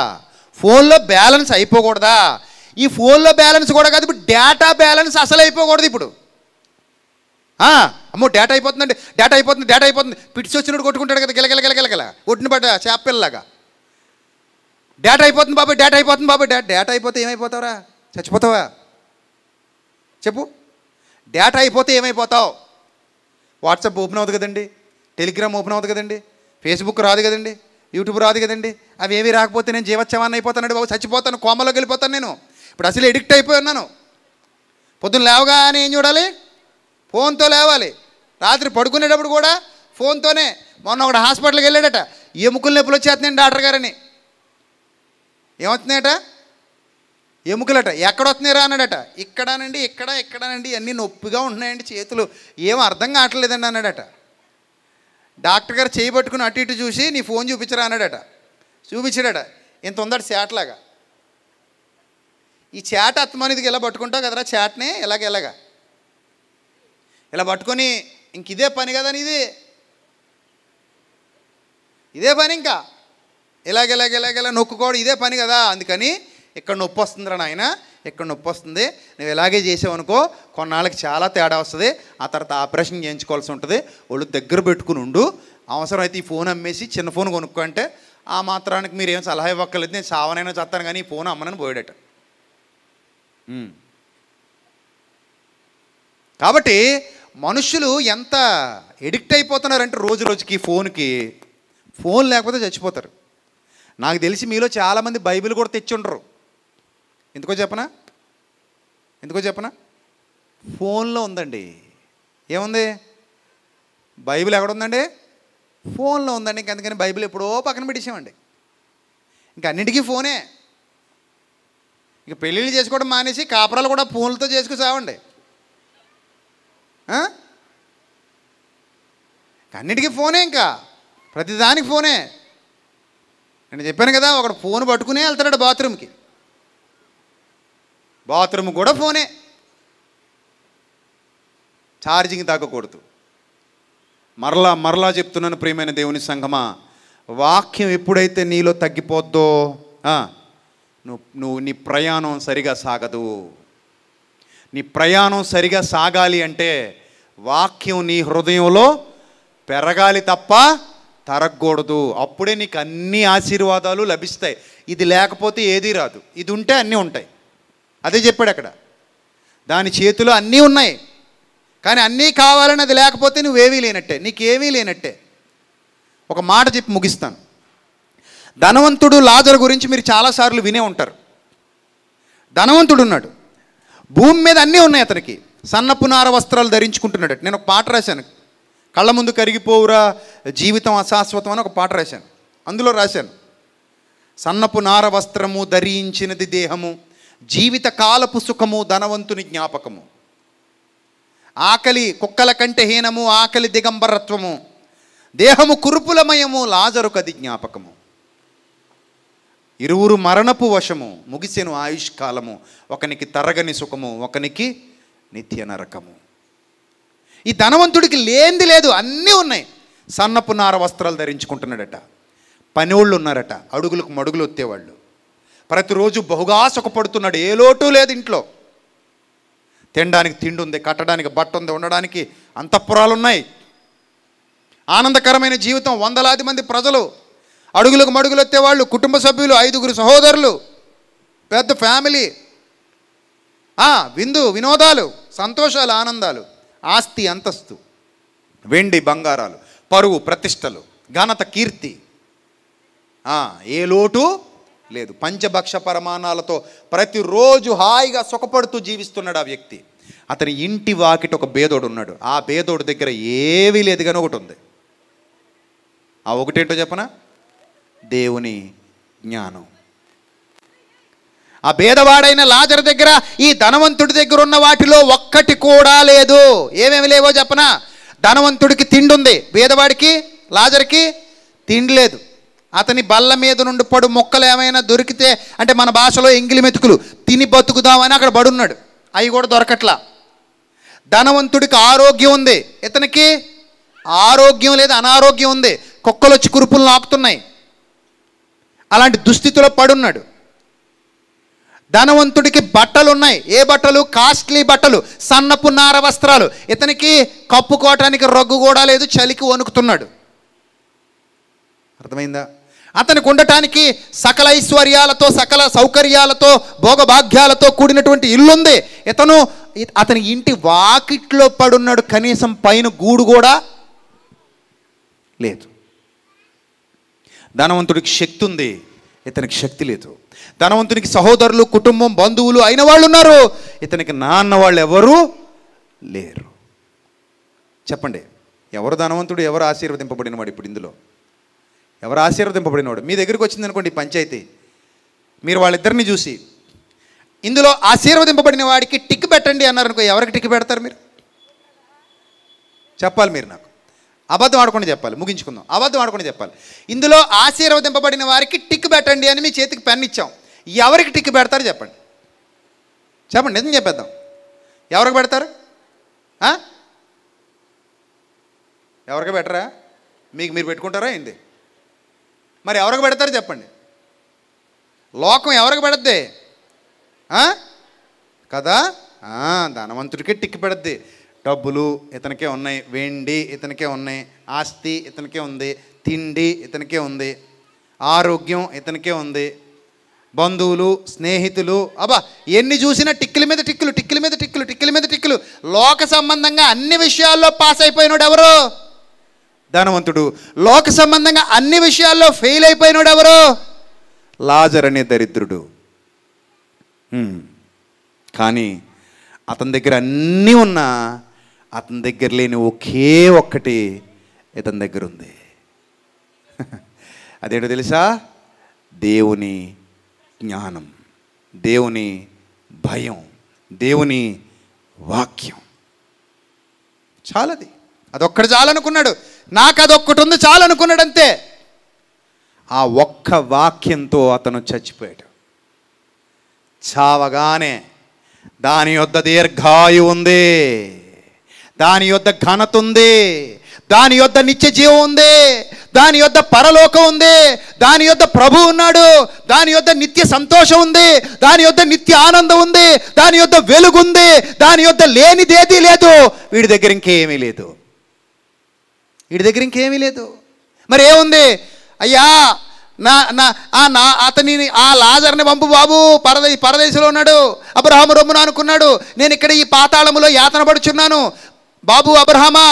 ఫోన్లో బ్యాలెన్స్ అయిపోకూడదా ఈ ఫోన్లో బ్యాలెన్స్ కూడా కాదు ఇప్పుడు డేటా బ్యాలెన్స్ అసలు అయిపోకూడదు ఇప్పుడు అమ్మో డేటా అయిపోతుందండి డేటా అయిపోతుంది డేటా అయిపోతుంది పిట్స్ వచ్చినప్పుడు కొట్టుకుంటాడు కదా గిలగల గిలగల ఒట్టిన పడ్డ చేపల్లాగా డేటా అయిపోతుంది బాబు డేటా అయిపోతుంది బాబు డే డేటా అయిపోతే ఏమైపోతావురా చచ్చిపోతావా చెప్పు డేటా అయిపోతే ఏమైపోతావు వాట్సాప్ ఓపెన్ అవుతుంది కదండి టెలిగ్రామ్ ఓపెన్ అవుతుంది కదండి ఫేస్బుక్ రాదు కదండి యూట్యూబ్ రాదు కదండి అవి ఏమీ రాకపోతే నేను జీవత్సవాన్ని అయిపోతానండి బాబు చచ్చిపోతాను కోమలోకి వెళ్ళిపోతాను నేను ఇప్పుడు అసలు ఎడిక్ట్ అయిపోయి ఉన్నాను పొద్దున్న అని ఏం చూడాలి ఫోన్తో లేవాలి రాత్రి పడుకునేటప్పుడు కూడా ఫోన్తోనే మొన్న ఒకటి హాస్పిటల్కి వెళ్ళాడట ఎముకలు నొప్పులు వచ్చేస్తున్నాయి డాక్టర్ గారని ఏమవుతున్నాయట ఎముకలట ఎక్కడొస్తున్నాయిరా అన్నాడట ఇక్కడనండి ఇక్కడ ఇక్కడనండి అన్నీ నొప్పిగా ఉంటున్నాయండి చేతులు ఏం అర్థం కావట్లేదండి అన్నాడట డాక్టర్ గారు చేయి పట్టుకుని అటు ఇటు చూసి నీ ఫోన్ చూపించరా అన్నాడట చూపించాడట ఇంత ఉందట సేటలాగా ఈ చేట ఆత్మానిదికి ఇలా పట్టుకుంటావు కదరా చేటనే ఇలాగ ఇలాగ ఇలా పట్టుకొని ఇంక ఇదే పని కదా ఇది ఇదే పని ఇంకా ఇలాగ ఇలాగ ఇలాగ ఇలా నొక్కుకోవడం ఇదే పని కదా అందుకని ఇక్కడ నొప్పి వస్తుందిరా నాయన ఇక్కడ నొప్పి వస్తుంది నువ్వు ఇలాగే చేసావనుకో కొన్నాళ్ళకి చాలా తేడా వస్తుంది ఆ తర్వాత ఆపరేషన్ చేయించుకోవాల్సి ఉంటుంది ఒళ్ళు దగ్గర పెట్టుకుని ఉండు అవసరమైతే ఈ ఫోన్ అమ్మేసి చిన్న ఫోన్ కొనుక్కుంటే ఆ మాత్రానికి మీరు ఏం సలహా ఇవ్వక్కర్లేదు నేను సావనైనా చేస్తాను కానీ ఈ ఫోన్ అమ్మనని పోయాడట కాబట్టి మనుషులు ఎంత ఎడిక్ట్ అయిపోతున్నారంటే రోజు రోజుకి ఫోన్కి ఫోన్ లేకపోతే చచ్చిపోతారు నాకు తెలిసి మీలో చాలామంది బైబిల్ కూడా తెచ్చుండరు ఎందుకో చెప్పనా ఎందుకో చెప్పనా ఫోన్లో ఉందండి ఏముంది బైబిల్ ఎక్కడ ఉందండి ఫోన్లో ఉందండి ఇంకెందుకని బైబిల్ ఎప్పుడో పక్కన పెట్టేసామండి అన్నింటికీ ఫోనే ఇక పెళ్ళిళ్ళు చేసుకోవడం మానేసి కాపురాలు కూడా పూలతో చేసుకు సావండి అన్నిటికీ ఫోనే ఇంకా ప్రతిదానికి ఫోనే నేను చెప్పాను కదా ఒకడు ఫోన్ పట్టుకునే వెళ్తాడు బాత్రూమ్కి బాత్రూమ్ కూడా ఫోనే ఛార్జింగ్ తగ్గకూడదు మరలా మరలా చెప్తున్నాను ప్రియమైన దేవుని సంఘమా వాక్యం ఎప్పుడైతే నీలో తగ్గిపోద్దో నువ్వు నువ్వు నీ ప్రయాణం సరిగా సాగదు నీ ప్రయాణం సరిగా సాగాలి అంటే వాక్యం నీ హృదయంలో పెరగాలి తప్ప తరగకూడదు అప్పుడే నీకు అన్ని ఆశీర్వాదాలు లభిస్తాయి ఇది లేకపోతే ఏదీ రాదు ఇది ఉంటే అన్నీ ఉంటాయి అదే చెప్పాడు అక్కడ దాని చేతిలో అన్నీ ఉన్నాయి కానీ అన్నీ కావాలని అది లేకపోతే నువ్వేవీ లేనట్టే నీకేమీ లేనట్టే ఒక మాట చెప్పి ముగిస్తాను ధనవంతుడు లాజరు గురించి మీరు చాలాసార్లు వినే ఉంటారు ధనవంతుడు ఉన్నాడు భూమి మీద అన్నీ ఉన్నాయి అతనికి సన్నపునార వస్త్రాలు ధరించుకుంటున్నాడు నేను ఒక పాట రాశాను కళ్ళ ముందు కరిగిపోవురా జీవితం అశాశ్వతం అని ఒక పాట రాశాను అందులో రాశాను సన్నపు నార వస్త్రము ధరించినది దేహము జీవిత కాలపు సుఖము ధనవంతుని జ్ఞాపకము ఆకలి కుక్కల కంటే హీనము ఆకలి దిగంబరత్వము దేహము కురుపులమయము లాజరుకది జ్ఞాపకము ఇరువురు మరణపు వశము ముగిసేను ఆయుష్కాలము ఒకనికి తరగని సుఖము ఒకనికి నిత్య నరకము ఈ ధనవంతుడికి లేనిది లేదు అన్నీ ఉన్నాయి సన్నపు నార వస్త్రాలు ధరించుకుంటున్నాడట పనివాళ్ళు ఉన్నారట అడుగులకు మడుగులు వచ్చేవాళ్ళు ప్రతిరోజు బహుగా సుఖపడుతున్నాడు ఏ లోటు లేదు ఇంట్లో తినడానికి తిండి ఉంది కట్టడానికి బట్ట ఉంది ఉండడానికి అంతఃపురాలు ఉన్నాయి ఆనందకరమైన జీవితం వందలాది మంది ప్రజలు అడుగులకు మడుగులు వాళ్ళు కుటుంబ సభ్యులు ఐదుగురు సహోదరులు పెద్ద ఫ్యామిలీ విందు వినోదాలు సంతోషాలు ఆనందాలు ఆస్తి అంతస్తు వెండి బంగారాలు పరువు ప్రతిష్టలు ఘనత కీర్తి ఏ లోటు లేదు పంచభక్ష పరమాణాలతో ప్రతిరోజు హాయిగా సుఖపడుతూ జీవిస్తున్నాడు ఆ వ్యక్తి అతని ఇంటి వాకిట ఒక బేదోడు ఉన్నాడు ఆ బేదోడు దగ్గర ఏవీ లేదు కానీ ఒకటి ఉంది ఆ ఒకటేంటో చెప్పనా దేవుని జ్ఞానం ఆ భేదవాడైన లాజర్ దగ్గర ఈ ధనవంతుడి దగ్గర ఉన్న వాటిలో ఒక్కటి కూడా లేదు ఏమేమి లేవో చెప్పనా ధనవంతుడికి తిండి ఉంది భేదవాడికి లాజర్కి తిండి లేదు అతని బల్ల మీద నుండి పడు మొక్కలు ఏమైనా దొరికితే అంటే మన భాషలో ఎంగిలి మెతుకులు తిని బతుకుదామని అక్కడ బడున్నాడు అవి కూడా దొరకట్లా ధనవంతుడికి ఆరోగ్యం ఉంది ఇతనికి ఆరోగ్యం లేదు అనారోగ్యం ఉంది కుక్కలు వచ్చి కురుపులు ఆపుతున్నాయి అలాంటి దుస్థితిలో పడున్నాడు ధనవంతుడికి బట్టలు ఉన్నాయి ఏ బట్టలు కాస్ట్లీ బట్టలు సన్నపు నార వస్త్రాలు ఇతనికి కప్పుకోవటానికి రగ్గు కూడా లేదు చలికి వణుకుతున్నాడు అర్థమైందా అతనికి ఉండటానికి సకల ఐశ్వర్యాలతో సకల సౌకర్యాలతో భోగభాగ్యాలతో కూడినటువంటి ఇల్లుంది ఇతను అతని ఇంటి వాకిట్లో పడున్నాడు కనీసం పైన గూడు కూడా లేదు ధనవంతుడికి శక్తి ఉంది ఇతనికి శక్తి లేదు ధనవంతునికి సహోదరులు కుటుంబం బంధువులు అయిన వాళ్ళు ఉన్నారు ఇతనికి నాన్న వాళ్ళు ఎవరు లేరు చెప్పండి ఎవరు ధనవంతుడు ఎవరు ఆశీర్వదింపబడినవాడు ఇప్పుడు ఇందులో ఎవరు ఆశీర్వదింపబడినవాడు మీ దగ్గరికి వచ్చింది అనుకోండి పంచాయతీ మీరు వాళ్ళిద్దరిని చూసి ఇందులో ఆశీర్వదింపబడిన వాడికి టిక్ పెట్టండి అన్నారనుకో ఎవరికి టిక్ పెడతారు మీరు చెప్పాలి మీరు నాకు అబద్ధం ఆడకుండా చెప్పాలి ముగించుకుందాం అబద్ధం ఆడకుండా చెప్పాలి ఇందులో ఆశీర్వదింపబడిన వారికి టిక్ పెట్టండి అని మీ చేతికి పెన్ ఇచ్చాం ఎవరికి టిక్ పెడతారు చెప్పండి చెప్పండి నిజం చెప్పేద్దాం ఎవరికి పెడతారు ఎవరికి పెట్టరా మీకు మీరు పెట్టుకుంటారా ఏంది మరి ఎవరికి పెడతారు చెప్పండి లోకం ఎవరికి పెడద్ది కదా ధనవంతుడికి టిక్ పెడద్ది డబ్బులు ఇతనికే ఉన్నాయి వెండి ఇతనికే ఉన్నాయి ఆస్తి ఇతనికే ఉంది తిండి ఇతనికే ఉంది ఆరోగ్యం ఇతనికే ఉంది బంధువులు స్నేహితులు అబ్బా ఎన్ని చూసినా టిక్కుల మీద టిక్కులు టిక్కుల మీద టిక్కులు టిక్కుల మీద టిక్కులు లోక సంబంధంగా అన్ని విషయాల్లో పాస్ అయిపోయినాడు ఎవరు ధనవంతుడు లోక సంబంధంగా అన్ని విషయాల్లో ఫెయిల్ అయిపోయినాడు ఎవరు లాజర్ అనే దరిద్రుడు కానీ అతని దగ్గర అన్నీ ఉన్నా అతని దగ్గర లేని ఒకే ఒక్కటి ఇతని దగ్గర ఉంది అదేంటో తెలుసా దేవుని జ్ఞానం దేవుని భయం దేవుని వాక్యం చాలది అదొక్కడు చాలనుకున్నాడు నాకు అదొక్కటి ఉంది చాలనుకున్నాడు అంతే ఆ ఒక్క వాక్యంతో అతను చచ్చిపోయాడు చావగానే దాని యొద్ద దీర్ఘాయు ఉంది దాని యొద్ ఘనత ఉంది దాని యొద్ నిత్య జీవం ఉంది దాని యొద్ పరలోకం ఉంది దాని యొద్ ప్రభు ఉన్నాడు దాని యొద్ నిత్య సంతోషం ఉంది దాని యొద్ నిత్య ఆనందం ఉంది దాని యొద్ వెలుగు ఉంది దాని యొద్ లేనిదేదీ లేదు వీడి దగ్గర ఇంకేమీ లేదు వీడి దగ్గర ఇంకేమీ లేదు మరి ఏముంది అయ్యా నా నా ఆ నా అతనిని ఆ లాజర్ని పంపు బాబు పరదే పరదేశంలో ఉన్నాడు అబ్రహాము రొమ్మున అనుకున్నాడు నేను ఇక్కడ ఈ పాతాళములో యాతన పడుచున్నాను బాబు అబ్రహమా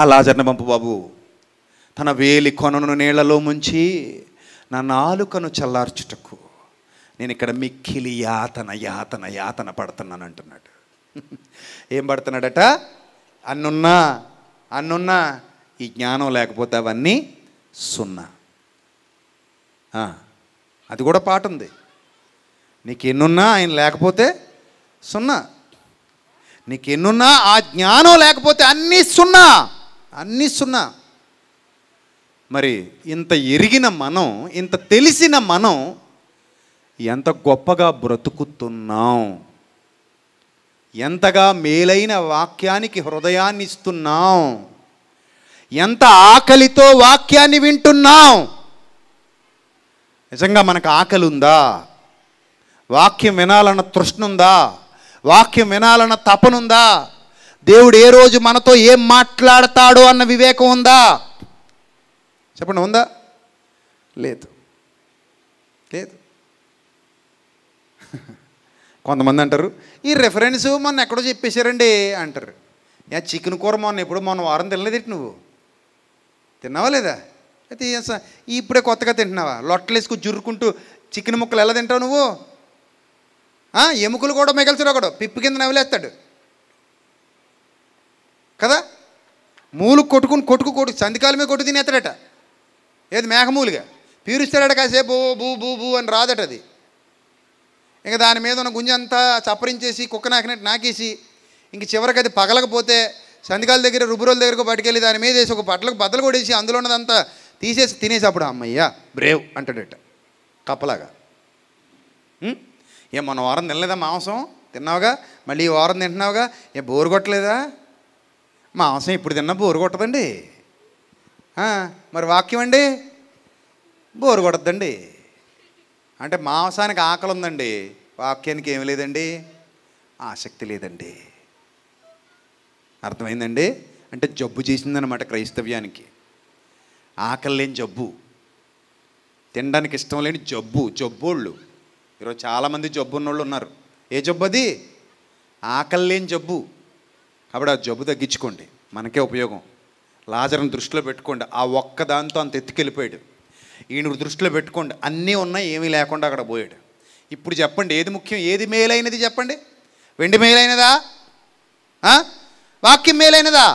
ఆ లాజర్ని పంపు బాబు తన వేలి కొనను నీళ్లలో ముంచి నా నాలుకను చల్లార్చుటకు నేను ఇక్కడ మిక్కిలి యాతన యాతన యాతన పడుతున్నాను అంటున్నాడు ఏం పడుతున్నాడట అన్నున్నా అన్నున్నా ఈ జ్ఞానం లేకపోతే అవన్నీ సున్నా అది కూడా పాట ఉంది నీకు ఎన్నున్నా ఆయన లేకపోతే సున్నా నీకు ఎన్నున్నా ఆ జ్ఞానం లేకపోతే అన్నీ సున్నా అన్నీ సున్నా మరి ఇంత ఎరిగిన మనం ఇంత తెలిసిన మనం ఎంత గొప్పగా బ్రతుకుతున్నాం ఎంతగా మేలైన వాక్యానికి హృదయాన్ని ఇస్తున్నాం ఎంత ఆకలితో వాక్యాన్ని వింటున్నాం నిజంగా మనకు ఆకలి ఉందా వాక్యం వినాలన్న తృష్ణ ఉందా వాక్యం వినాలన్న తపనుందా దేవుడు ఏ రోజు మనతో ఏం మాట్లాడతాడో అన్న వివేకం ఉందా చెప్పండి ఉందా లేదు లేదు కొంతమంది అంటారు ఈ రెఫరెన్స్ మొన్న ఎక్కడో చెప్పేశారండి అంటారు ఏ చికెన్ కూర మొన్న ఎప్పుడు మొన్న వారం తినలేదేంటి నువ్వు తిన్నావా లేదా అయితే ఇప్పుడే కొత్తగా తింటున్నావా లొట్టలు వేసుకుని జురుకుంటూ చికెన్ ముక్కలు ఎలా తింటావు నువ్వు ఎముకలు కూడా మిగల్చరు ఒకడు పిప్పు కింద నవ్వులేస్తాడు కదా మూలు కొట్టుకుని కొట్టుకు కొట్టు సంధికాల మీద కొట్టు తినేస్తాడట ఏది మేఘమూలుగా పీరుస్తాడట కాసేపు బూ బూ బూ అని రాదట అది ఇంకా దాని మీద ఉన్న గుంజంతా చప్పరించేసి కుక్క నాకినట్టు నాకేసి ఇంక చివరికి అది పగలకపోతే చందికాల దగ్గర రుబురోల దగ్గరకు పట్టుకెళ్ళి దాని మీద వేసి ఒక బట్టలకు బద్దలు కొడేసి అందులో ఉన్నదంతా తీసేసి తినేసి అప్పుడు అమ్మయ్య బ్రేవ్ అంటాడట కప్పలాగా ఏ మొన్న వారం తినలేదా మాంసం తిన్నావుగా మళ్ళీ ఈ వారం తింటున్నావుగా ఏ బోరు కొట్టలేదా మాంసం ఇప్పుడు తిన్నా బోరు కొట్టదండి మరి వాక్యం అండి బోరు కొట్టద్దండి అంటే మాంసానికి ఆకలి ఉందండి వాక్యానికి ఏమి లేదండి ఆసక్తి లేదండి అర్థమైందండి అంటే జబ్బు చేసిందనమాట క్రైస్తవ్యానికి ఆకలి లేని జబ్బు తినడానికి ఇష్టం లేని జబ్బు జబ్బోళ్ళు ఈరోజు చాలామంది జబ్బు ఉన్నోళ్ళు ఉన్నారు ఏ జబ్బు అది ఆకలి లేని జబ్బు కాబట్టి ఆ జబ్బు తగ్గించుకోండి మనకే ఉపయోగం లాజర్ని దృష్టిలో పెట్టుకోండి ఆ ఒక్క దాంతో అంత ఎత్తుకెళ్ళిపోయాడు ఈయన దృష్టిలో పెట్టుకోండి అన్నీ ఉన్నాయి ఏమీ లేకుండా అక్కడ పోయాడు ఇప్పుడు చెప్పండి ఏది ముఖ్యం ఏది మేలైనది చెప్పండి వెండి మేలైనదా వాక్యం మేలైనదా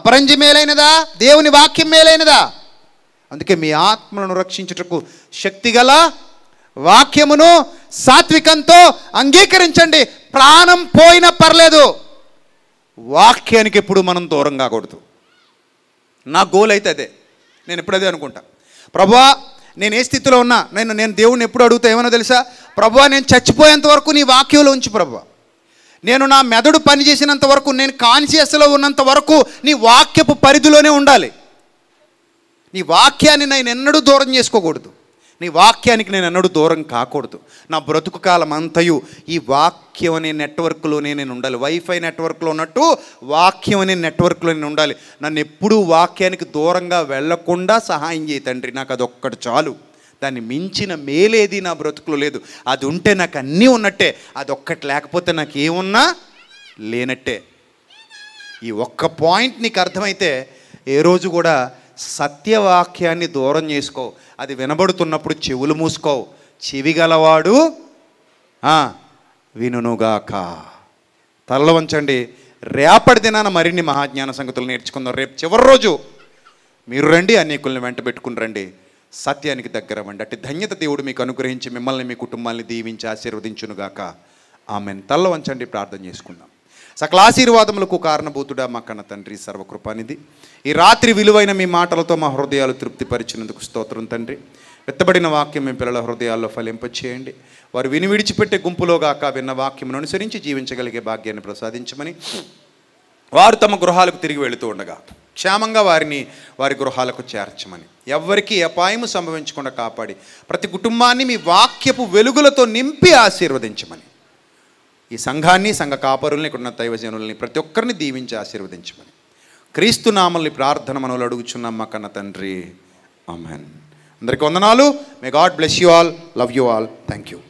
అపరంజి మేలైనదా దేవుని వాక్యం మేలైనదా అందుకే మీ ఆత్మలను రక్షించుటకు శక్తిగల వాక్యమును సాత్వికంతో అంగీకరించండి ప్రాణం పోయినా పర్లేదు వాక్యానికి ఎప్పుడు మనం దూరం కాకూడదు నా గోల్ అయితే అదే నేను ఎప్పుడదే అనుకుంటా ప్రభా నేను ఏ స్థితిలో ఉన్నా నేను నేను దేవుణ్ణి ఎప్పుడు అడుగుతా ఏమన్నా తెలుసా ప్రభా నేను చచ్చిపోయేంత వరకు నీ వాక్యంలో ఉంచు ప్రభా నేను నా మెదడు పనిచేసినంత వరకు నేను కాన్షియస్లో ఉన్నంత వరకు నీ వాక్యపు పరిధిలోనే ఉండాలి నీ వాక్యాన్ని నేను ఎన్నడూ దూరం చేసుకోకూడదు నీ వాక్యానికి నేను ఎన్నడూ దూరం కాకూడదు నా బ్రతుకు కాలం అంతయు ఈ వాక్యం అనే నెట్వర్క్లోనే నేను ఉండాలి వైఫై నెట్వర్క్లో ఉన్నట్టు వాక్యం అనే నెట్వర్క్లో నేను ఉండాలి నన్ను ఎప్పుడూ వాక్యానికి దూరంగా వెళ్లకుండా సహాయం చేయి తండ్రి నాకు అదొక్కటి చాలు దాన్ని మించిన మేలేది నా బ్రతుకులో లేదు అది ఉంటే నాకు అన్నీ ఉన్నట్టే అది ఒక్కటి లేకపోతే నాకు ఏమున్నా లేనట్టే ఈ ఒక్క పాయింట్ నీకు అర్థమైతే ఏ రోజు కూడా సత్యవాక్యాన్ని దూరం చేసుకో అది వినబడుతున్నప్పుడు చెవులు మూసుకో చెవి గలవాడు వినుగాక తల్ల ఉంచండి రేపటి దినాన మరిన్ని మహాజ్ఞాన సంగతులు నేర్చుకుందాం రేపు చివరి రోజు మీరు రండి అనేకుల్ని వెంట పెట్టుకుని రండి సత్యానికి దగ్గర వండి అట్టి ధన్యత దేవుడు మీకు అనుగ్రహించి మిమ్మల్ని మీ కుటుంబాన్ని దీవించి ఆశీర్వదించునుగాక ఆమెను తల్ల వంచండి ప్రార్థన చేసుకుందాం సకల ఆశీర్వాదములకు కారణభూతుడా మా కన్న తండ్రి సర్వకృపానిధి ఈ రాత్రి విలువైన మీ మాటలతో మా హృదయాలు తృప్తిపరిచినందుకు స్తోత్రం తండ్రి వెత్తబడిన వాక్యం మీ పిల్లల హృదయాల్లో ఫలింపచేయండి వారు విని విడిచిపెట్టే గుంపులోగాక విన్న వాక్యమును అనుసరించి జీవించగలిగే భాగ్యాన్ని ప్రసాదించమని వారు తమ గృహాలకు తిరిగి వెళుతూ ఉండగా క్షేమంగా వారిని వారి గృహాలకు చేర్చమని ఎవ్వరికీ అపాయము సంభవించకుండా కాపాడి ప్రతి కుటుంబాన్ని మీ వాక్యపు వెలుగులతో నింపి ఆశీర్వదించమని ఈ సంఘాన్ని సంఘ కాపరుల్ని ఇక్కడున్న దైవజనుల్ని ప్రతి ఒక్కరిని దీవించి ఆశీర్వదించమని క్రీస్తు నామల్ని ప్రార్థన మనలో అడుగుచున్నాం మా కన్న తండ్రి అమెన్ అందరికీ వందనాలు may God bless you all love you all thank you